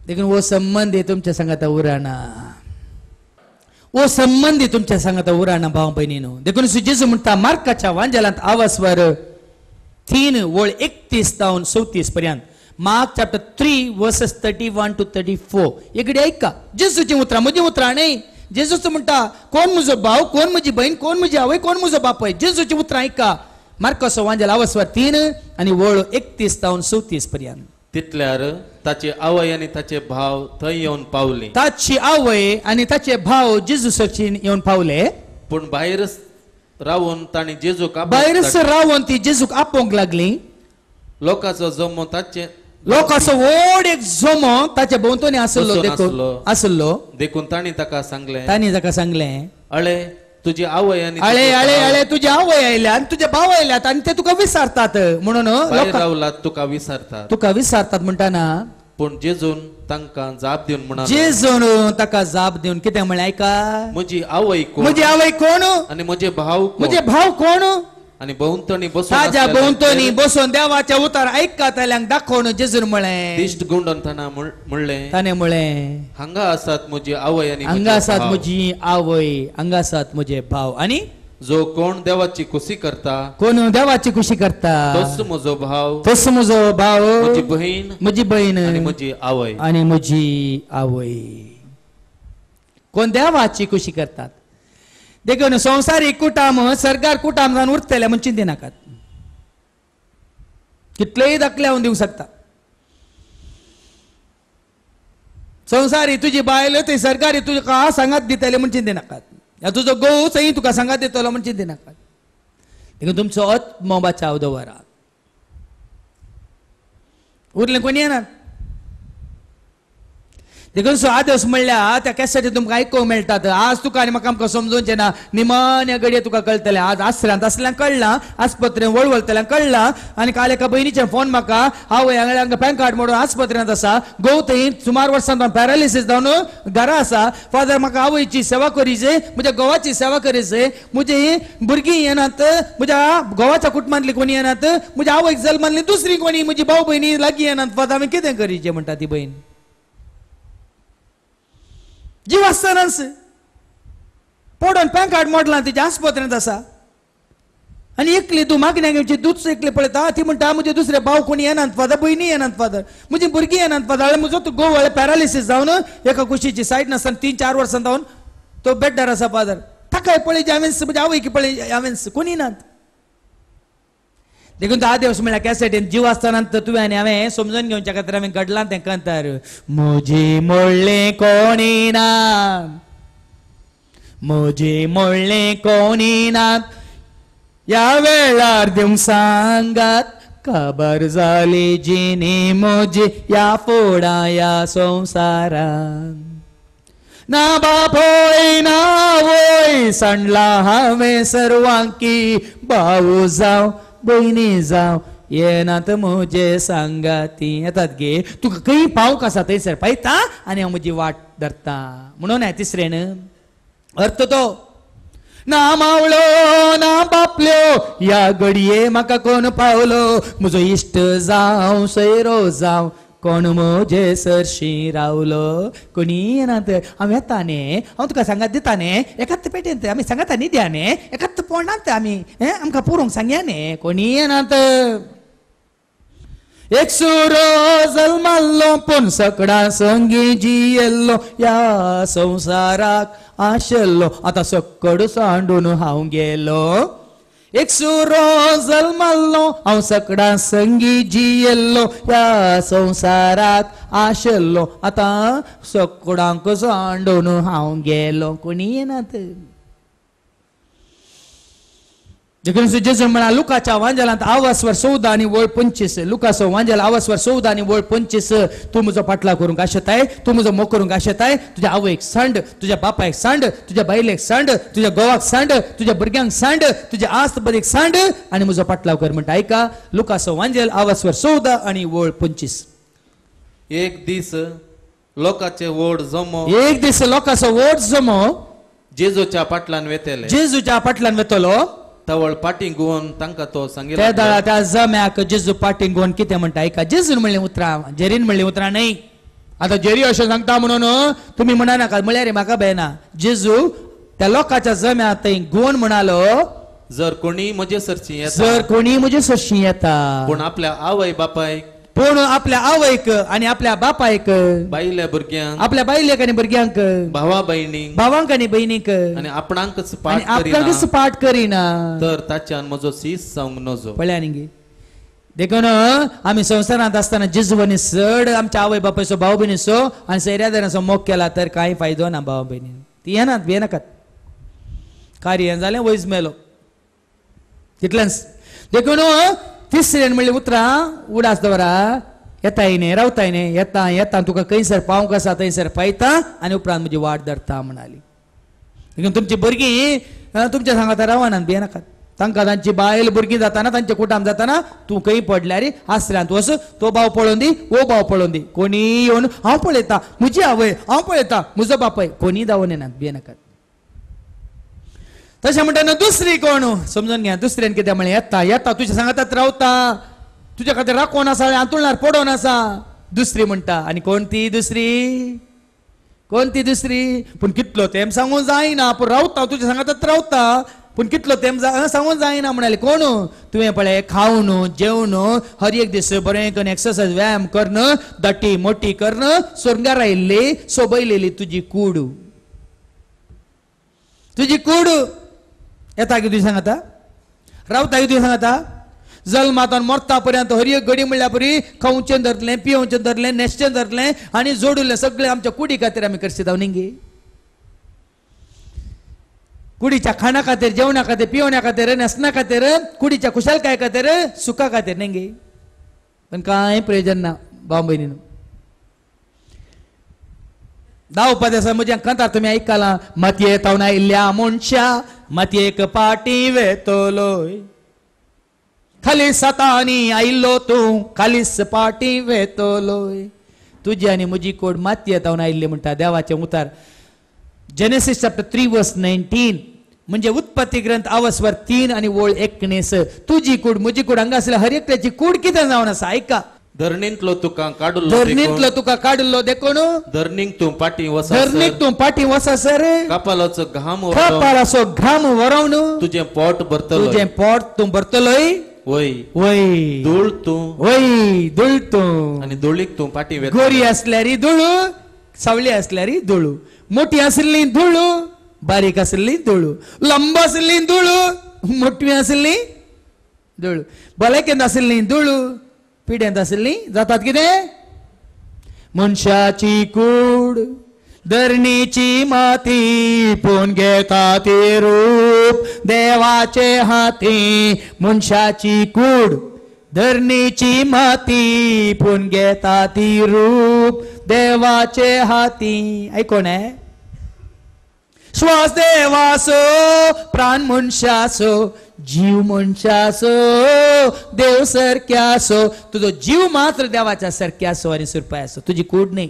Speaker 1: देखून हो हे तुमच्या सांगात उरणा ఓ तुमच्या తుమ్చే సంగత ఊరాన భావంపై నేను देखून सुजेस म्हणटा मार्काच्या वांजलांत आवासवर तीन वळ एकतीस तावन चवतीस पर्यंत Mark chapter three verses thirty one to thirty four एकडी ऐका जेजूची उतरां म्हजी उतरां न्ही जेजूच म्हणटा कोण म्हजो भाव कोण म्हजी भयण कोण म्हजी आवय कोण म्हजो बापय जेजूची उतरां ऐका मार्काचो वांजल आवासवर तीन आनी वळ एकतीस तावन चौतीस पर्यंत
Speaker 2: तितल्यार ताचे आवय आणि ताचे भाव थंय येऊन पावले
Speaker 1: ताची आवय आणि ताचे भाव
Speaker 2: सचिन येऊन पावले पण भायर रावून ताणी जेजूक भायरच
Speaker 1: रावून ती जेजूक आपोवंक लागली
Speaker 2: लोकांचो जमो ताचे
Speaker 1: लोकांचो व्हड
Speaker 2: एक जमो
Speaker 1: ताचे भोंवतणी आसलो असलो
Speaker 2: देखून ताणी ताका सांगले ताणी ताका सांगले अळे तुझी आवय आणि अळे अळे
Speaker 1: अळे आवय आयल्या आणि तुझ्या भाव आयल्यात आणि ते तुका विसरतात म्हणून
Speaker 2: रावलात तुका विसरतात तुका
Speaker 1: विसारतात म्हणटाना
Speaker 2: पूण जेजून तांकां जाप देऊन म्हणा जे
Speaker 1: ताका जाप देऊन कितें म्हळें आयका
Speaker 2: म्हजी आवय कोण म्हजी आवय कोण आणि म्हजे भाव कोण? म्हजे भाव कोण आणि बहुंतणी बसोन ताज्या भोंवतणी
Speaker 1: बसून देवाच्या उतार ऐकत ताल्यांक दाखोवन जेजून म्हळें दिश्ट
Speaker 2: गुंडोन ताणा म्हणलें ताणें म्हळें हांगा आसात म्हजी आवय आनी हंगा असत म्हजी
Speaker 1: आवय हंगा असत म्हजे भाव आणि जो कोण देवाची
Speaker 2: खुशी करता
Speaker 1: कोण देवाची खुशी करता तस म्हजो भाव तस म्हजो भाव म्हजी भयण म्हजी भयण आणि म्हजी आवय आणि म्हजी आवय कोण देवाची खुशी करतात देखोನು ಸಂಸಾರಿ ಕೂಟಾಮ ಸರ್ಗಾರ್ ಕೂಟಾಮ जावन उरतले म्हण चिंते नाकात कितलेही दाखले हांव दिवंक शकता संसारी तुजी बायले थंय सरकारी तुका सांगात दितले म्हण चिंते नाकात तुजो गोव थंय तुका सांगात दितलो म्हण चिंते नाकात देखून तुमचो मोबा बचाव दवरा उरलें कोणी येनात देखून आदर्श म्हणल्या त्या कॅसेटी तुमकां आयकूंक मेळटात आज तुका आनी म्हाका आमकां समजोवचें ना निमाण्या गडये तुका कळटलें आज आसऱ्यांत आसल्याक कळना आस्पत्रेन वळवळतल्यान कळलां आनी काल एका भयणीचें फोन म्हाका हांव हांगा पॅन कार्ड मोडून आस्पत्रेंत आसा थंय सुमार वर्सान पॅरालिसीस जावन घरा आसा फादर म्हाका आवयची सेवा करीचे म्हज्या गोवाची सेवा करीचे म्हजी भुरगीं येनात म्हज्या गोवाच्या कुटुंबांतली कोणी येनात म्हज्या आवयक जल्मांतली दुसरी कोणी म्हजी भाव भयणी लागीं येनात फादर हांवें कितें करीचें म्हणटा ती भयण ಜೀವಸ್ಥಾನನ್ಸ್ ಪೋಡೋನ್ ಪ್ಯಾನ್ ಕಾರ್ಡ್ ಮಾಡಲ ಅಂತ तिच्या आस्पत्र्यांत आसा आनी एकली तूं मागण्या आमची दूच एकली पळयता ती म्हणटा म्हजे दुसरे भाव कोणी येनात फादर बहिणी येनात फादर म्हजी भुरगीं येनात फादर जाल्यार म्हजो तो गोवाळे पॅरालिसिस जावन एका कुशीची सायट नासतना तीन चार वर्सां जाऊन तो बेड्डार आसा फादर ताकाय पळय हांवें म्हजे की पळय हांवें कोणी नात देखून हा दिवस म्हणल्यार कॅसेटीन जीव आसतना तुवें आनी हांवें समजून घेवच्या खातीर हांवें घडलां तें कांतार म्हजी मोडलें कोणी ना म्हजी मोडलें कोणी ना या वेळार देव सांगात खबर जाली जिनी म्हजी या फोडा या संवसारान ना बापोय ना वय सांडला हांवें सर्वांकी भाऊ जावं बहिणी जाव येनात म्हजे सांगा ती येतात गे तुका खंय पावक आसा थंयसर पायता आनी हांव म्हजी वाट धरता म्हणून हे तिसरेन अर्थ तो ना मावळो ना बापल्यो या घडये म्हाका कोण पावलो म्हजो इश्ट जावं सैरो जावं कोण मोजे सरशी रावलो कोणी येनात हांव येताने हांव तुका सांगात दिताने एकात पेटेन आमी सांगाता न्ही द्याने एकात पोंडांत आमी हे आमकां पुरोवंक सांगयाने कोणी येनात एक सुरो जल्मल्लो पूण सकडा संगी येल्लो या संवसाराक आशिल्लो आतां सकड सांडून हांव गेलो एक सुरो जलमल्लो हांव सकडा संगी जियेल्लो ह्या संवसारात आता आतां सकोडांक सांडून हांव गेलो कोणी येनात Deconstrângeți-mă म्हणा Luca cea आवासवर avasvar आणि vol punchese. Luca वांजल आवासवर avasvar आणि vol punchese. तू मुझा पाठला करून शेताय तू मुझा मो करून शेताय तुझ्या आवयक सांड तुझ्या बापा सांड तुझ्या बायलेक सांड तुझ्या गोवाक सांड तुझ्या भुरग्यांक सांड तुझ्या एक सांड आणि मुझा पाठलाव कर म्हणटा ऐका लुका वांजेल आवास आवासवर चौदा आणि वळ पंचवीस
Speaker 2: एक दीस लोकाचे वोड जमो एक
Speaker 1: दीस लोकाचो वोड जमो
Speaker 2: जेजूच्या पाटलान वेतेले जेजूच्या पाटलान वेतलो तवळ पाटिंगून तांकां तो सांगिल्लो त्या दळा त्या
Speaker 1: जम्याक जेजू पाटिंगून कितें म्हणटा आयका जेजून म्हणलें उतरां जेरीन म्हणलें उतरां न्हय आता जेरी अशें सांगता म्हणून तुम्ही म्हणा नाका म्हळ्यार म्हाका भयना जेजू त्या लोकाच्या जम्या थंय गोवन म्हणालो
Speaker 2: जर कोणी म्हजे सरशी येता जर
Speaker 1: कोणी म्हजे सरशी येता पूण
Speaker 2: आपल्या आवय बापायक
Speaker 1: पूण आपल्या आवयक आणि आपल्या बापायक
Speaker 2: बाईल्या भुरग्यांक
Speaker 1: आपल्या बाईल्याक आणि भुरग्यांक भावा बहिणी भावांक आणि भयणीक
Speaker 2: आणि आपणांकच पाठ आपणांकच पाठ करीना तर ताच्यान म्हजो सीस जावंक नजो पळ्या
Speaker 1: गे देखून आम्ही संसारात असताना जिजवनी सड आमच्या आवय बापायचो भाऊ सो आणि सैर्यादारांचो मोग केला तर काही फायदो ना भाऊ बहिणी ती येनात येनाकात कार्य जालें वयज मेलो तितलेंच देखून तिसरे म्हणले उतरा उडास दवरा येता येणे रावता येणे येता येता तुका खंयसर पाव कसा थंयसर पायता आनी उपरांत म्हजी वाट धरता म्हणाली तुमची भुरगीं तुमच्या सांगाता रावनात भियेनाकात तांकां तांची बायल भुरगीं जाताना तांच्या कुटाम जाताना तूं खंय पडल्या रे तू वस तो भाव पळोवन दी ओ भाव पळोवन दी कोणी येवन हांव पळयता म्हजी आवय हांव पळयता म्हजो बापय कोणी धांवून येनात भियेनाकात तशें म्हणटा दुसरी कोण समजून घ्या दुसऱ्यान कित्या म्हणे येता येता तुझ्या सांगतात रावता तुझ्या खातीर राखोन आसा आंतुळणार पडोन असा दुसरी म्हणटा आणि कोणती दुसरी कोणती दुसरी पण कितलो तेम सांगून जायना पूण रावता तुझ्या सांगतात रावता पण कितलो तेम सांगून जायना म्हणाले कोण तुवें पळय खावन जेवण हर एक दीस बरें करून एक्सरसाइज व्यायाम करण दटी मोटी करण सोरंगार आयिल्ली सोबयलेली तुझी कूड तुझी कूड हे सांगाता रावता राव तागिदी सांगता जल्मातान मरता पर्यंत हर गडी घडी म्हणल्या परी खावचें धरलें पिवचें धरलें नेसचें धरलें आनी सगळे सगळें आमच्या कुडी खातीर आमी करचे न्ही गे कुडीच्या खाणा खातीर जेवणा खातीर पिवण्या खातीर न्हेसण्या खातीर कुडीच्या खुशालकाये खातीर सुखा खातीर न्ही गे पण कांय प्रयोजन ना भाव भयणीन दाव आसा म्हज्या कांतार तुमी आयकलां मातये तावणा आयिल्ल्या मनशा एक पाटी वेतोलोय खाली सतानी आयिल्लो तूं खालीस पाटी वेतोलोय तुजी आनी म्हजी कोड मातये जावन आयिल्ली म्हणटा देवाचे उतार Genesis chapter three verse nineteen म्हणजे उत्पत्ती ग्रंथ आवसवर तीन आणि ओळ एकनेस तुझी कूड म्हजी कूड हंगासल्या हर एकट्याची कूड किती जावन आसा आयका
Speaker 2: धरणींतलो तुका काढलो धरणींतलो तुका काढलो देखणू धरणींक तूं पाटी वस धरणींक
Speaker 1: तूं पाटी वसा सर
Speaker 2: कपालाचो घाम कपालाचो घाम वरवन तुजें पोट भरतलो तुझे पोट तूं भरतलोय वय वय धूळ तूं वय धूळ तूं आनी धुळीक तूं पाटी
Speaker 1: गोरी आसल्यार धुळू सावली आसल्यार धुळू मोठी आसली धुळू बारीक आसली धुळू लंब आसली धुळू मोठवी आसली धुळू भलायकेंद आसली धुळू असेल नाही जातात कितें मनशाची कूड धरणीची माती पोन घेता ते रूप देवाचे हाती मनशाची कूड धरणीची माती पोन घेता ती रूप देवाचे हाती ऐकून आहे श्वास देवासो प्राण मनशासो जीव मनशासो देव सारख्या असो तुझो जीव मात्र देवाच्या सारख्या असो आणि सुरपाय असो तुझी कूड नाही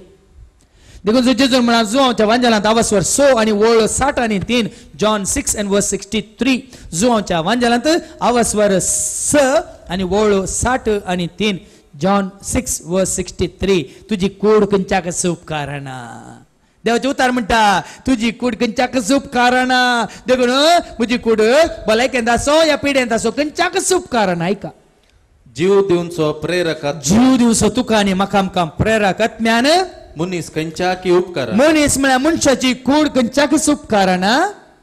Speaker 1: देखून म्हणा जो हांच्या वांजलांत आवास सो आणि वळ साठ आणि तीन John six and verse sixty three जो हांच्या वांजलांत आवास स आणि वळ साठ आणि तीन जॉन सिक्स व सिक्स्टी थ्री तुझी कोड कसं उपकारणा देवाचे उतार म्हणटा तुजी कूड खंयच्याक सूप कारणा देखून म्हजी कूड भलायकेन आसो या पिड्यांत आसो खंयच्याक सूप कारण आयका
Speaker 2: जीव दिवचो प्रेरक जीव दिवचो तुका आनी म्हाका आमकां प्रेरक ज्ञान मनीस खंयच्याक उपकार मनीस
Speaker 1: म्हळ्यार मनशाची कूड खंयच्याक सूप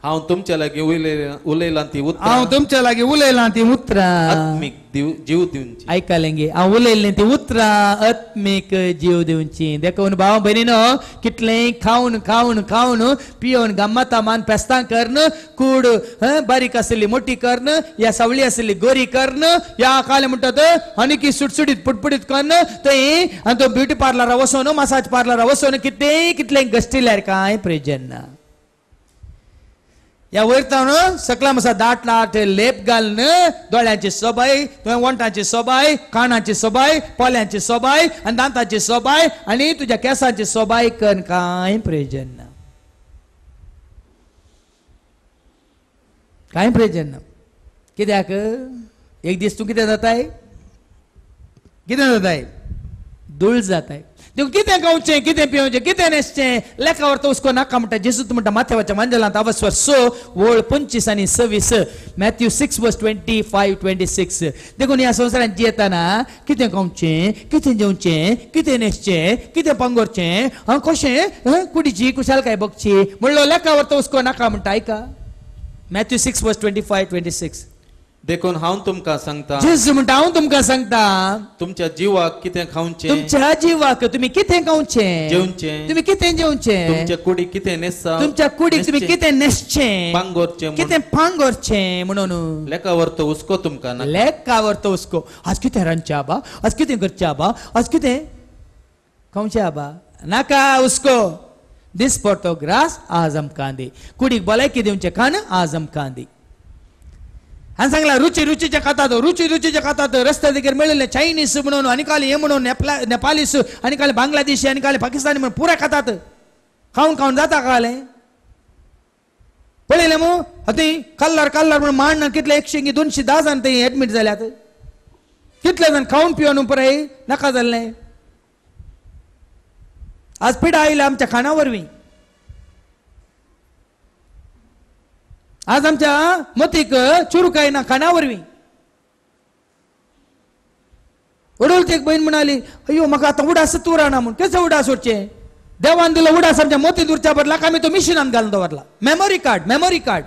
Speaker 2: हांव तुमच्या लागीं उलयलां उलयलां ती उतरां हांव तुमच्या
Speaker 1: लागीं उलयलां ती उतरां आत्मीक
Speaker 2: दिव- जीव दिवची
Speaker 1: आयकलेंगे हांव उलयल्लें ती उतरां आत्मीक जीव दिवची देखून भाव भयणीनो किटले खावन खावन खावन पियोन गमता मान पेस्तां करन कूड बारीक आसली मोठी करन या सवळी असली गोरी करन या काले म्हणटात आनी सुटसुडीत सुटसुटीत पुटपुटीत करन थंय आनी तो ब्युटी पार्लरा वचोन मसाज पार्लरा वचोन कितें कितलें गश्टिल्यार काय प्रयोजन या न्हू सकला मसा दाटला ते लेप घालन दोळ्यांची सोबाय वंटाची सोबाय कानाची सोबाय पोल्यांची सोबाय आनी दांताची सोबाय आनी तुज्या केसांची सोबाय कन कांय प्रयोजन ना कांय प्रयोजन ना कित्याक एक दीस तूं कितें जाताय कितें जाताय धुळ जाताय ನೀವು ಕಿತೆಂಗೆ ಕೌಂಚೆ ಕಿತೆ ಪಿಯೋಂಚೆ ಕಿತೆನೆ ಲೆಕ್ಕವರ ತೋಸ್ಕೊಂಡು ಹಾಕೊಂಬಿಟ್ಟ ಜೇಸು ತುಂಬಿಟ್ಟ ಮಾಥೆವಚ್ಚ ಮಂಜಲ ಅಂತ ಅವಸ್ವ स ಓಳ್ पंचवीस आनी सव्वीस Matthew six verse twenty five twenty six देखून ह्या संवसारात जियेताना कितें गावचें कितें जेवचें कितें न्हेसचें कितें पांगोरचें हांव कशें कुडीची कुशालकाय बघची म्हणलो लेखावर तो उसको नाका म्हणटा आयका
Speaker 2: Matthew six verse twenty five twenty six देखून हांव तुमकां सांगता जेजू
Speaker 1: म्हणटा हांव तुमकां सांगता
Speaker 2: तुमच्या जिवाक कितें खावचें तुमच्या
Speaker 1: जिवाक तुमी कितें खावचें जेवचें तुमी कितें जेवचें तुमच्या
Speaker 2: कुडीक कितें न्हेसता तुमच्या कुडीक तुमी कितें न्हेसचें पांगोरचें कितें पांगोरचें म्हणून लेखावर तो हुस्को तुमका ना लेखावर
Speaker 1: तो हुस्को आज कितें रांदचें आबा आज कितें करचें आबा आज कितें खावचें आबा नाका हुस्को दिस पॉट आजम ग्रास कुडी आमकां की कुडीक भलायकी दिवचें खाण आणि सांगला रुची रुचीच्या खातात रुची रुचीच्या खातात रस्त्या देखील मिळेल चायनीज म्हणून आणि काल हे म्हणून नेपालीस आणि काल बांगलादेशी आणि पाकिस्तानी म्हणून पुऱ्या खातात खाऊन खाऊन जाता का पळले मग अति कल्लर कलर म्हणून मांडणं कितले एकशे दोनशे दहा जण ते ॲडमिट झाल्यात कितले जण खाऊन पिऊन पुरे नका झाले आज पिढा आयला आमच्या खाणावरवी आज आमच्या मतीक ना खाण्यावरवी वडवलती एक बहीण म्हणाली अयो मग आता उडास तू राहणार म्हणून कसं उडा सोडचे देवान दिला उडास आमच्या मोती दूरच्या बदला का मी तो मिशिनान घालून दवरला मेमोरी कार्ड मेमरी कार्ड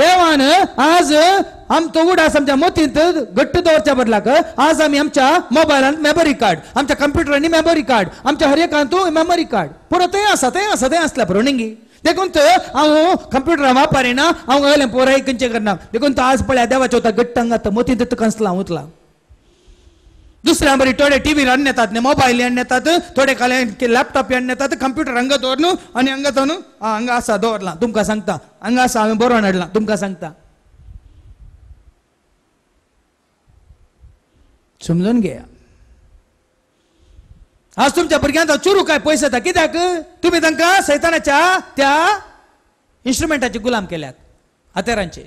Speaker 1: देवान आज आमचो उडास आमच्या मोतींत घट्ट दवरच्या बदलाक आज आम्ही आमच्या मोबायलांत मेमरी कार्ड आमच्या कंप्युटरांनी मेमरी कार्ड आमच्या हर हरेकांतू मेमरी कार्ड पुरो तें आसा तें आसा तें आसल्या पुरो नेंगी देखून तर हांव कम्प्युटर वापरिना हांव गेलें पोराय खंयचें करना देखून तो आज पळया देवाच्या वता घट्ट हांगा मोतींत कंसला उतला दुसऱ्या बरी थोडे टीव्हीर हाडून येतात ने मोबाईल हाडून येतात थोडे काले लॅपटॉप हाडून येतात कंप्युटर हांगा दवर न्हू आनी हांगा तो न्हू हांगा आसा दवरला तुमकां सांगता हांगा आसा हांवें बरोवन हाडला तुमकां सांगता समजून घेया आज तुमच्या भुरग्यांक चुरू काय पयस येता कित्याक तुम्ही तांकां सैतानाच्या त्या इन्स्ट्रुमेंटाचे गुलाम केल्यात हत्यारांचे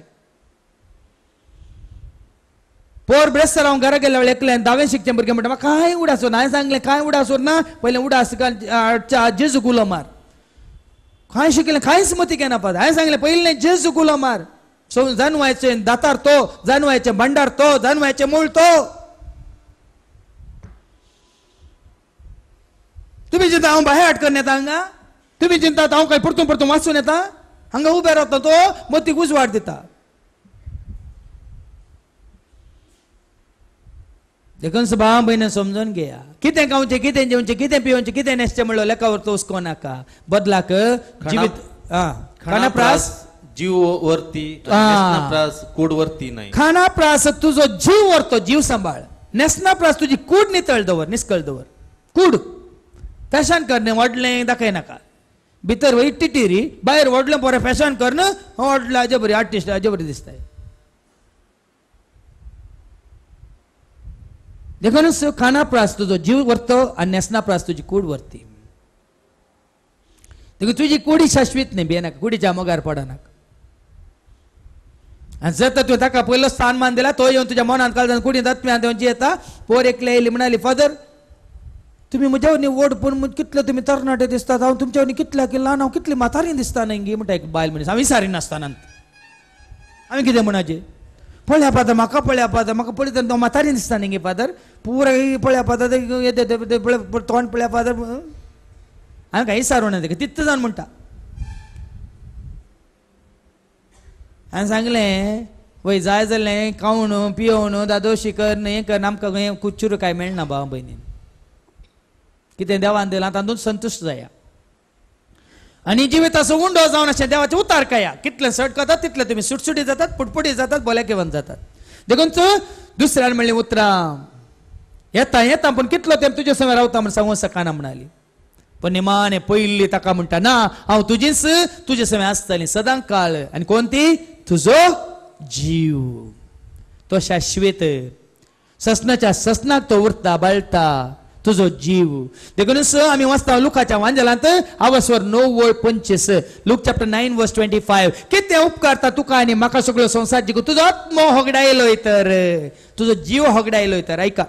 Speaker 1: पोर ब्रेस्त हांव घरा गेल्या वेळ एकलें दावे शिकचें भुरगें म्हणटा म्हाका कांय उडासून हांवें सांगलें कांय उडासून ना पयलें उडास जेजू गुलो मार काय शिकले कांयच मती केना पाद हांवें सांगलें पयलें जेजू गुलो मार सो जानवायचे दातार तो जानवायचे भंडार तो जानवायचे मूळ तो तुम्ही चिंता हांव भायर हाट येता हांगा तुम्ही चिंता हांव काय परतून परतून वाचून येता हंगा उबे रावता तो मतीक उजवाड दिता देखून भाव भयण समजून घेया कितें खावचे कितें जेवचे कितें पिवचे कितें नेसचे म्हणलो लेखावर तो उसको नाका बदलाक जीवित
Speaker 2: खानाप्रास जीव वरती नेसनाप्रास कूड वरती नाही
Speaker 1: खानाप्रास तुझो जीव वरतो जीव सांबाळ नेसनाप्रास तुझी कूड नितळ दवर निस्कळ दवर कूड फॅशन करणे व्हडलें दाखयनाका भितर भीतर टिरी बाहेर व्हडलें बरें फॅशन करणं वाढलं हाजे बरी आर्टिस्ट हाजे बरी दिसताय देखूनच खाना प्रास तुजो जीव वरतो आनी नेसना प्रास तुजी कूड व्हरती देखो तुजी कुडी शाश्वीत न्ही भियेनाका कुडीच्या मोगार पडनाका आणि जर तर तुम्ही ताका पयलो स्थान मान दिला तो येवन तुज्या काल जाऊन कुडी जात जी येता पोर एकले येयली म्हणाली फादर तुम्ही म्हज्यावनी ओढ पण कितले तुम्ही तरणाटे दिसतात हांव तुमच्यावनी कितल्या केला हांव कितली म्हातारी दिसता गे म्हणटा एक बायल मनीस हांव विसारी नासतना हांवें कितें म्हणाचे पळया पादर म्हाका पळया पादर म्हाका पळयता हांव म्हातारी दिसता गे फादर पुरा पळया पादर तोंड पळया पादर हांवें काही ना तेका तित्त जावन म्हणटा हांवें सांगलें वय जाय जालें कावण पियोन दादो शिकर हें कर आमकां कुच्चूर काय मेळना भाव भयणीन कितें देवान आता दोन संतुष्ट जाया आणि जीवित असं उंडो जाऊन असे देवाचे उतार काया कितले सट करतात तितले तुमी सुटसुटी जातात पुटपुटी जातात बोल्याकेवन जातात देखून तूं दुसऱ्यान म्हणलें उतरां येता येता पण कितलो ते तुझ्या समोर रावता म्हण सांगू सकाना म्हणाली पण निमाने पहिली ताका म्हणटा ना हांव तुजीच तुजे समें आसतली सदां काळ आणि कोणती तुझो तुजो जीव तो शाश्वत ससनाच्या ससनाक तो उरता बाळटा तुझो जीव देखूनच आम्ही वाचता लुकाच्या वांजलांत आवासवर नो वर्ड पंचेस Luke chapter nine verse twenty five किती उपकारता तुका आणि माका सगळो संसार जिकू तुझो आत्मो होगडायलोय तर तुझो जीव होगडायलोय तर ऐका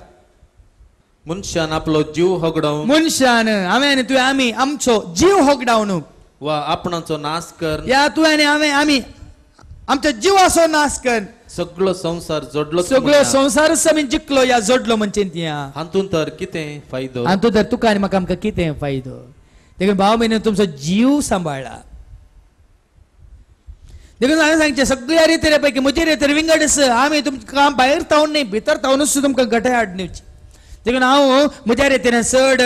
Speaker 2: मनशान आपलो जीव होगडावन
Speaker 1: मनशान हांवें आनी तुवें आमी आमचो जीव होगडावन
Speaker 2: वा आपणाचो नाश कर या
Speaker 1: तुवें आनी हांवें आमी आमच्या जीवाचो नाश कर
Speaker 2: सगळो संसार जोडलो सगळो संसार समी जिकलो या जोडलो म्हणजे हातून तर कितें फायदो हातून
Speaker 1: तर तुका आणि म्हाका आमकां कितें फायदो देखून भाव म्हयने तुमचो जीव सांबाळ्ळा देखून हांवें सांगचें सगळ्या रितेरे पैकी म्हजे रितेर विंगड आस आमी तुमकां भायर थावन न्ही भितर थावनूच तुमकां गटाय हाड दिवची देखून हांव म्हज्या रेतेन सड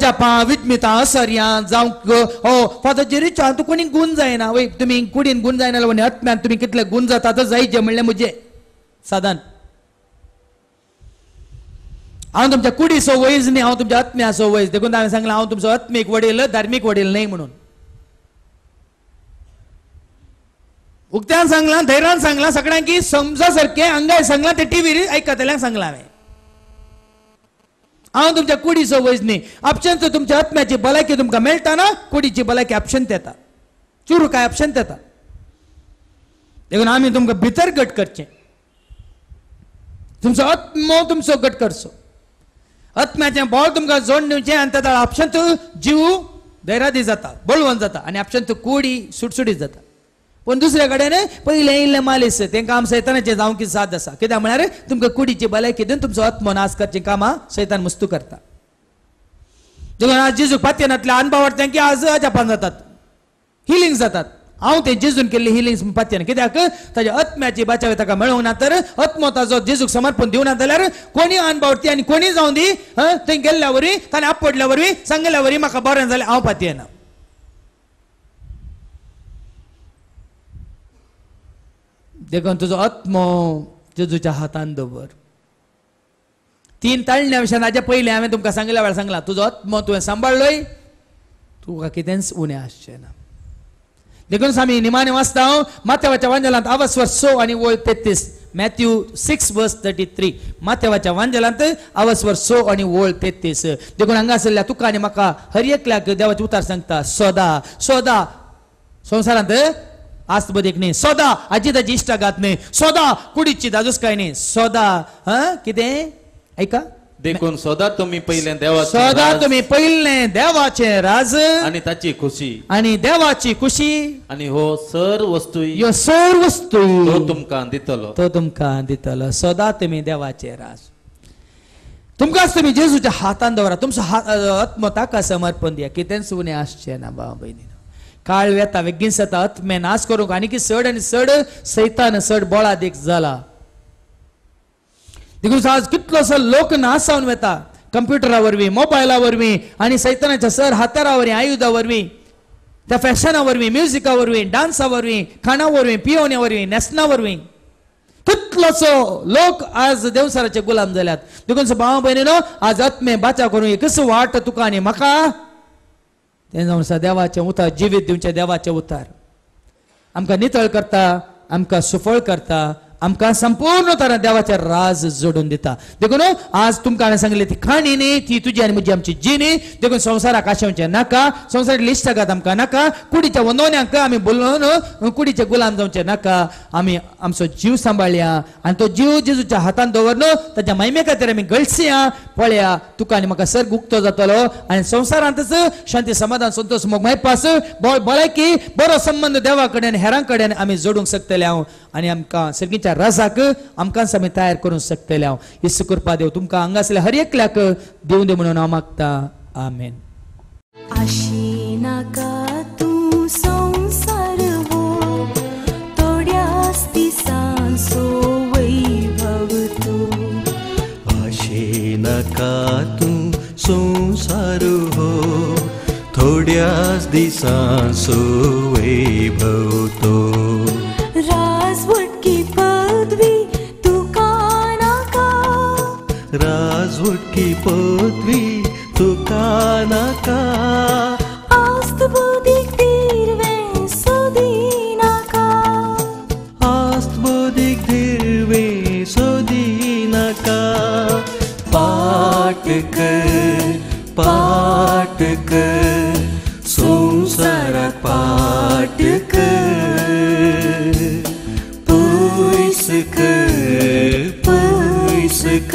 Speaker 1: जपा विस्मिता सर्या जावं हो फादर हांव तूं कोणी गूण जायना वय तुमी कुडीन गुण जायना जाल्यार वनी आत्म्यान तुमी कितले गूण जाता तो जायचे म्हणलें म्हजें सादान हांव तुमच्या कुडीचो वयज न्ही हांव तुमच्या आत्म्याचो वयज देखून हांवें सांगलां हांव तुमचो आत्मीक वडील धार्मीक वडील न्ही म्हणून उक्त्यान सांगलां धैर्यान सांगलां सगळ्यांक की समजा सारकें हांगाय सांगलां ते व्हीर आयकतल्यांक सांगलां हांवें हांव तुमच्या कुडीचो वजनी ऑप्शनचो तुमच्या आत्म्याची भलायकी तुमकां मेळटा ना कुडीची भलायकी ऑप्शन येता चुरू काय ऑप्शन येता देखून आम्ही तुमकां भितर गट करचे तुमचो आत्मो तुमचो गट करचो आत्म्याचे बळ तुमकां जोड दिवचें आनी ताका ऑप्शन जीव दैरादी जाता बळवण जाता आनी ऑप्शन कुडी सुटसुटीत जाता पण दुसऱ्या कडेन पहिले इल्ले मालीस ते काम सैतानाचे जावं कितें साथ आसा कित्याक म्हळ्यार तुमकां कुडीची भलायकी दिवन तुमचो आत्मनाश करची कामां सैतान मस्तू करता देखून आज जेजूक पातयेनांतल्या अनुभव की आज जपान जातात हिलिंग जातात हांव ते जेजून केल्ली हिलिंग पात्यान कित्याक ताच्या आत्म्याची बचाव ताका मेळूंक ना तर आत्म ताजो जेजूक समर्पण दिवं ना जाल्यार कोणी अनबावटी आनी कोणी जावं दी थंय गेल्ल्या वरवीं ताणें आपडल्या वरवीं सांगल्या वरवीं म्हाका बरें जालें हांव देखून तुजो आत्मो जेजूच्या हातान दवर तीन तळण्या विशानाचे पयलीं हांवें तुमकां सांगल्या वेळार सांगलां तुजो आत्मो तुवें सांबाळलोय तुका कितेंच उणें आसचें ना देखून आमी निमाने वाचता हांव हो, माथेवाच्या वांजलांत अवस्वर सो आनी वय तेत्तीस Matthew six verse thirty three माथेवाच्या वांजलांत अवस्वर सो आनी ओळ तेत्तीस देखून हंगासल्या तुका आनी म्हाका हर एकल्याक देवाचे उतार सांगता सोदा सोदा संवसारांत आस्तबदीक न्ही सोदा सौदा ताजी इश्टा घात न्ही सोदा कुडीत सौदा काय न्ही सोदा कितें ऐका
Speaker 2: देखून सदा तुम्ही पहिले देवा सदा तुम्ही
Speaker 1: पहिले देवाचे
Speaker 2: राज आणि ताची खुशी आणि देवाची खुशी आणि हो सर वस्तू यो
Speaker 1: सर वस्तू तो तुमका दितलो तो तुमका दितलो सदा तुम्ही देवाचे राज तुमकाच तुम्ही जेजूच्या हातान दवरा तुमचो आत्म ताका समर्पण दिया कितेंच उणें आसचे ना बाबा भयणी काळ ಕಾಳ್ವೆತ ವಿಗ್ಗಿನ್ಸತ अत्मे नाश ಕರು ಅನಿಕಿ चड आनी सड सैतान सड बोळा देख जाला देखून आज कितलोसो लोक नाच जावन वेता कंप्युटरा वरवीं मोबायला वरवीं आनी सैतानाच्या सर हातारा वरवीं आयुधा वरवीं त्या फॅशना वरवीं म्युझिका वरवीं डान्सा वरवीं खाणा वरवीं पियोवण्या वरवीं नेसना वरवीं कितलोसो लोक आज देवसाराचे गुलाम जाल्यात देखून भाव भयणीनो आज आत्मे बाचा करूं एकच वाट तुका आनी म्हाका ते देवाचे देवाचें उतार जिवीत दिवचे देवाचे उतार आमकां नितळ करता आमकां सुफळ करता आमकां संपूर्ण तरां देवाचे राज जोडून दिता देखून हो, आज तुमकां हांवें सांगले ती खाणी न्ही ती तुजी आनी म्हजी आमची न्ही देखून संवसाराक आशेवचें नाका संवसार लिस्टाकात आमकां नाका कुडीच्या वंदोवण्याक आमी बोलोवन कुडीचे गुलाम जावचें नाका आमी आमचो जीव सांबाळया आनी तो जीव जेजूच्या हातान दवर न्हू ताच्या महिमे खातीर आमी गळसया पळया तुका आनी म्हाका सर्ग उक्तो जातलो आनी संवसारांतच शांती समाधान संतोष मोग मागपास बळकी बरो संबंध देवा कडेन हेरां कडेन आमी जोडूंक शकतले हांव आणि आमकां सगळीच्या रसाक आमकां समेत तयार करूंक शकतले हांव येसू करपा देव तुमकां हांगा हर हर एकल्याक देव दे म्हणून हांव मागता आमेन आशी नाका तूं संसार
Speaker 2: आशी नाका तूं संसार हो थोड्याच दिसां सोवैभव भोवतो ಹುಟ್ಟಿ ಪೋದ್ವಿ ತುಕಾನಕ ಆಸ್ತು ಬೋದಿ ತೀರ್ವೆ ಸೋದೀನಕ ಆಸ್ತು ಬೋದಿ ತೀರ್ವೆ ಸೋದೀನಕ ಪಾಠಕ ಪಾಠಕ ಸಂಸಾರ ಪಾಠಕ ಪೂಯಿಸಕ ಪೂಯಿಸಕ